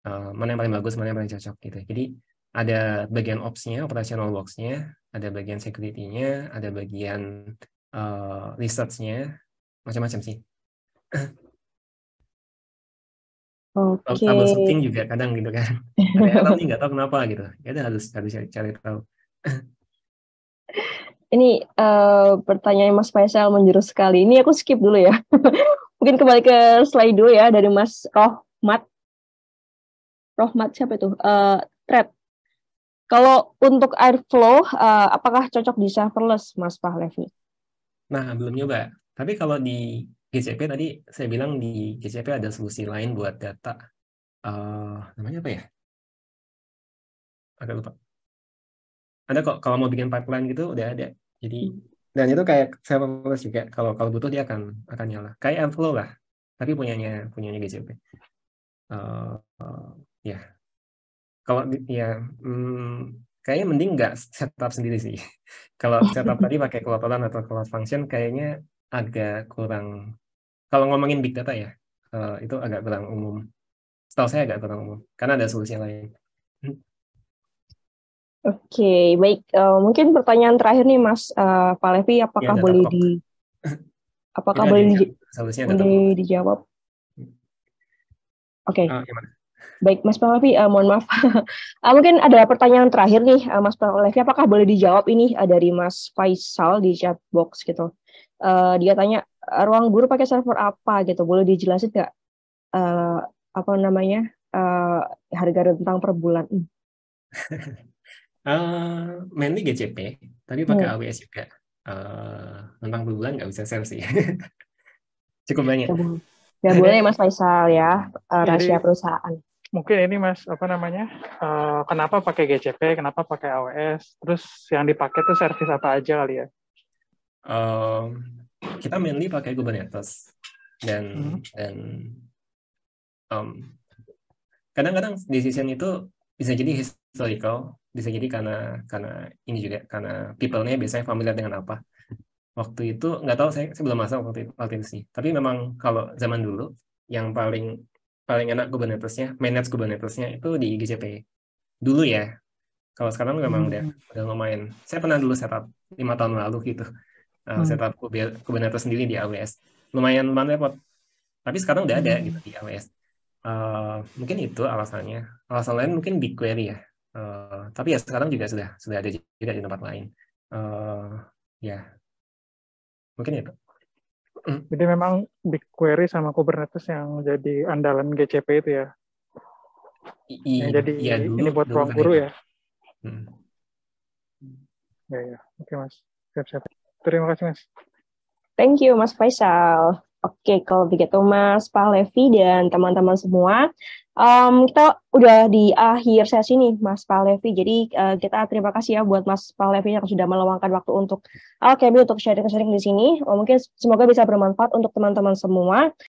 uh, mana yang paling bagus mana yang paling cocok gitu jadi ada bagian opsinya operational box nya ada bagian security-nya ada bagian uh, research-nya macam-macam sih Oke. Okay. Troubleshooting juga kadang gitu kan. [LAUGHS] Ada nggak tahu kenapa gitu. Ya udah harus harus cari, cari tahu ini uh, pertanyaan Mas Faisal menjurus sekali. Ini aku skip dulu ya. [LAUGHS] Mungkin kembali ke slide dulu ya dari Mas Rohmat. Rohmat siapa itu? Uh, eh, thread. Kalau untuk airflow, uh, apakah cocok di serverless, Mas Pahlevi? Nah, belum nyoba. Tapi kalau di GCP tadi saya bilang di GCP ada solusi lain buat data. Uh, namanya apa ya? Agak lupa. Anda kok kalau mau bikin pipeline gitu udah ada. Jadi hmm. dan itu kayak saya serverless juga. Kalau kalau butuh dia akan akan nyala. Kayak Airflow lah, tapi punyanya punyanya GCP. Uh, eh, uh, ya. Yeah. Kalau ya hmm, kayaknya mending nggak setup sendiri sih. [LAUGHS] kalau oh. setup tadi pakai cloud atau cloud function kayaknya agak kurang. Kalau ngomongin big data ya, uh, itu agak kurang umum. Setahu saya agak kurang umum karena ada solusi lain. Oke, baik. Uh, mungkin pertanyaan terakhir nih, Mas uh, Pak Levi, iya, apakah ya, boleh di [CLEARS THROAT] apakah ya, boleh, di, boleh dijawab? [CLEARS THROAT] Oke. Okay. Uh, baik, Mas Pak Levi, uh, mohon maaf. uh, [LAUGHS] mungkin ada pertanyaan terakhir nih, uh, Mas Pak Levi, apakah boleh dijawab ini uh, dari Mas Faisal di chat box gitu? Uh, dia tanya ruang guru pakai server apa gitu? Boleh dijelasin nggak uh, apa namanya uh, harga rentang per bulan? [LAUGHS] Uh, mainly GCP, tapi pakai hmm. Oh. AWS juga. Uh, eh, tentang bulan nggak bisa share sih. [LAUGHS] Cukup iya. banyak. Ya boleh Mas Faisal ya, uh, rahasia Jadi, perusahaan. Mungkin ini Mas, apa namanya, uh, kenapa pakai GCP, kenapa pakai AWS, terus yang dipakai tuh servis apa aja kali ya? Um, kita mainly pakai Kubernetes. Dan, hmm. dan um, kadang-kadang decision itu bisa jadi historical bisa jadi karena karena ini juga karena people-nya biasanya familiar dengan apa waktu itu nggak tahu saya, saya belum masuk waktu itu, waktu itu sih tapi memang kalau zaman dulu yang paling paling enak Kubernetes-nya manage Kubernetes-nya itu di GCP dulu ya kalau sekarang memang hmm. udah udah lumayan saya pernah dulu setup lima tahun lalu gitu uh, hmm. setup Kubernetes sendiri di AWS lumayan lumayan repot tapi sekarang udah ada hmm. gitu di AWS Uh, mungkin itu alasannya. Alasan lain mungkin BigQuery ya. Uh, tapi ya sekarang juga sudah sudah ada juga di tempat lain. Uh, ya, yeah. mungkin itu. Ya, hmm. Jadi memang BigQuery sama Kubernetes yang jadi andalan GCP itu ya. I, yang iya, jadi ya, dulu, ini buat dulu ruang kan guru ya. Ya. ya ya, oke mas. Siap siap. Terima kasih mas. Thank you mas Faisal. Oke, kalau begitu Mas Pak Levi dan teman-teman semua, um, kita udah di akhir sesi nih Mas Pak Levi. Jadi uh, kita terima kasih ya buat Mas Pak Levi yang sudah meluangkan waktu untuk kami untuk sharing-sharing di sini. Oh, mungkin semoga bisa bermanfaat untuk teman-teman semua.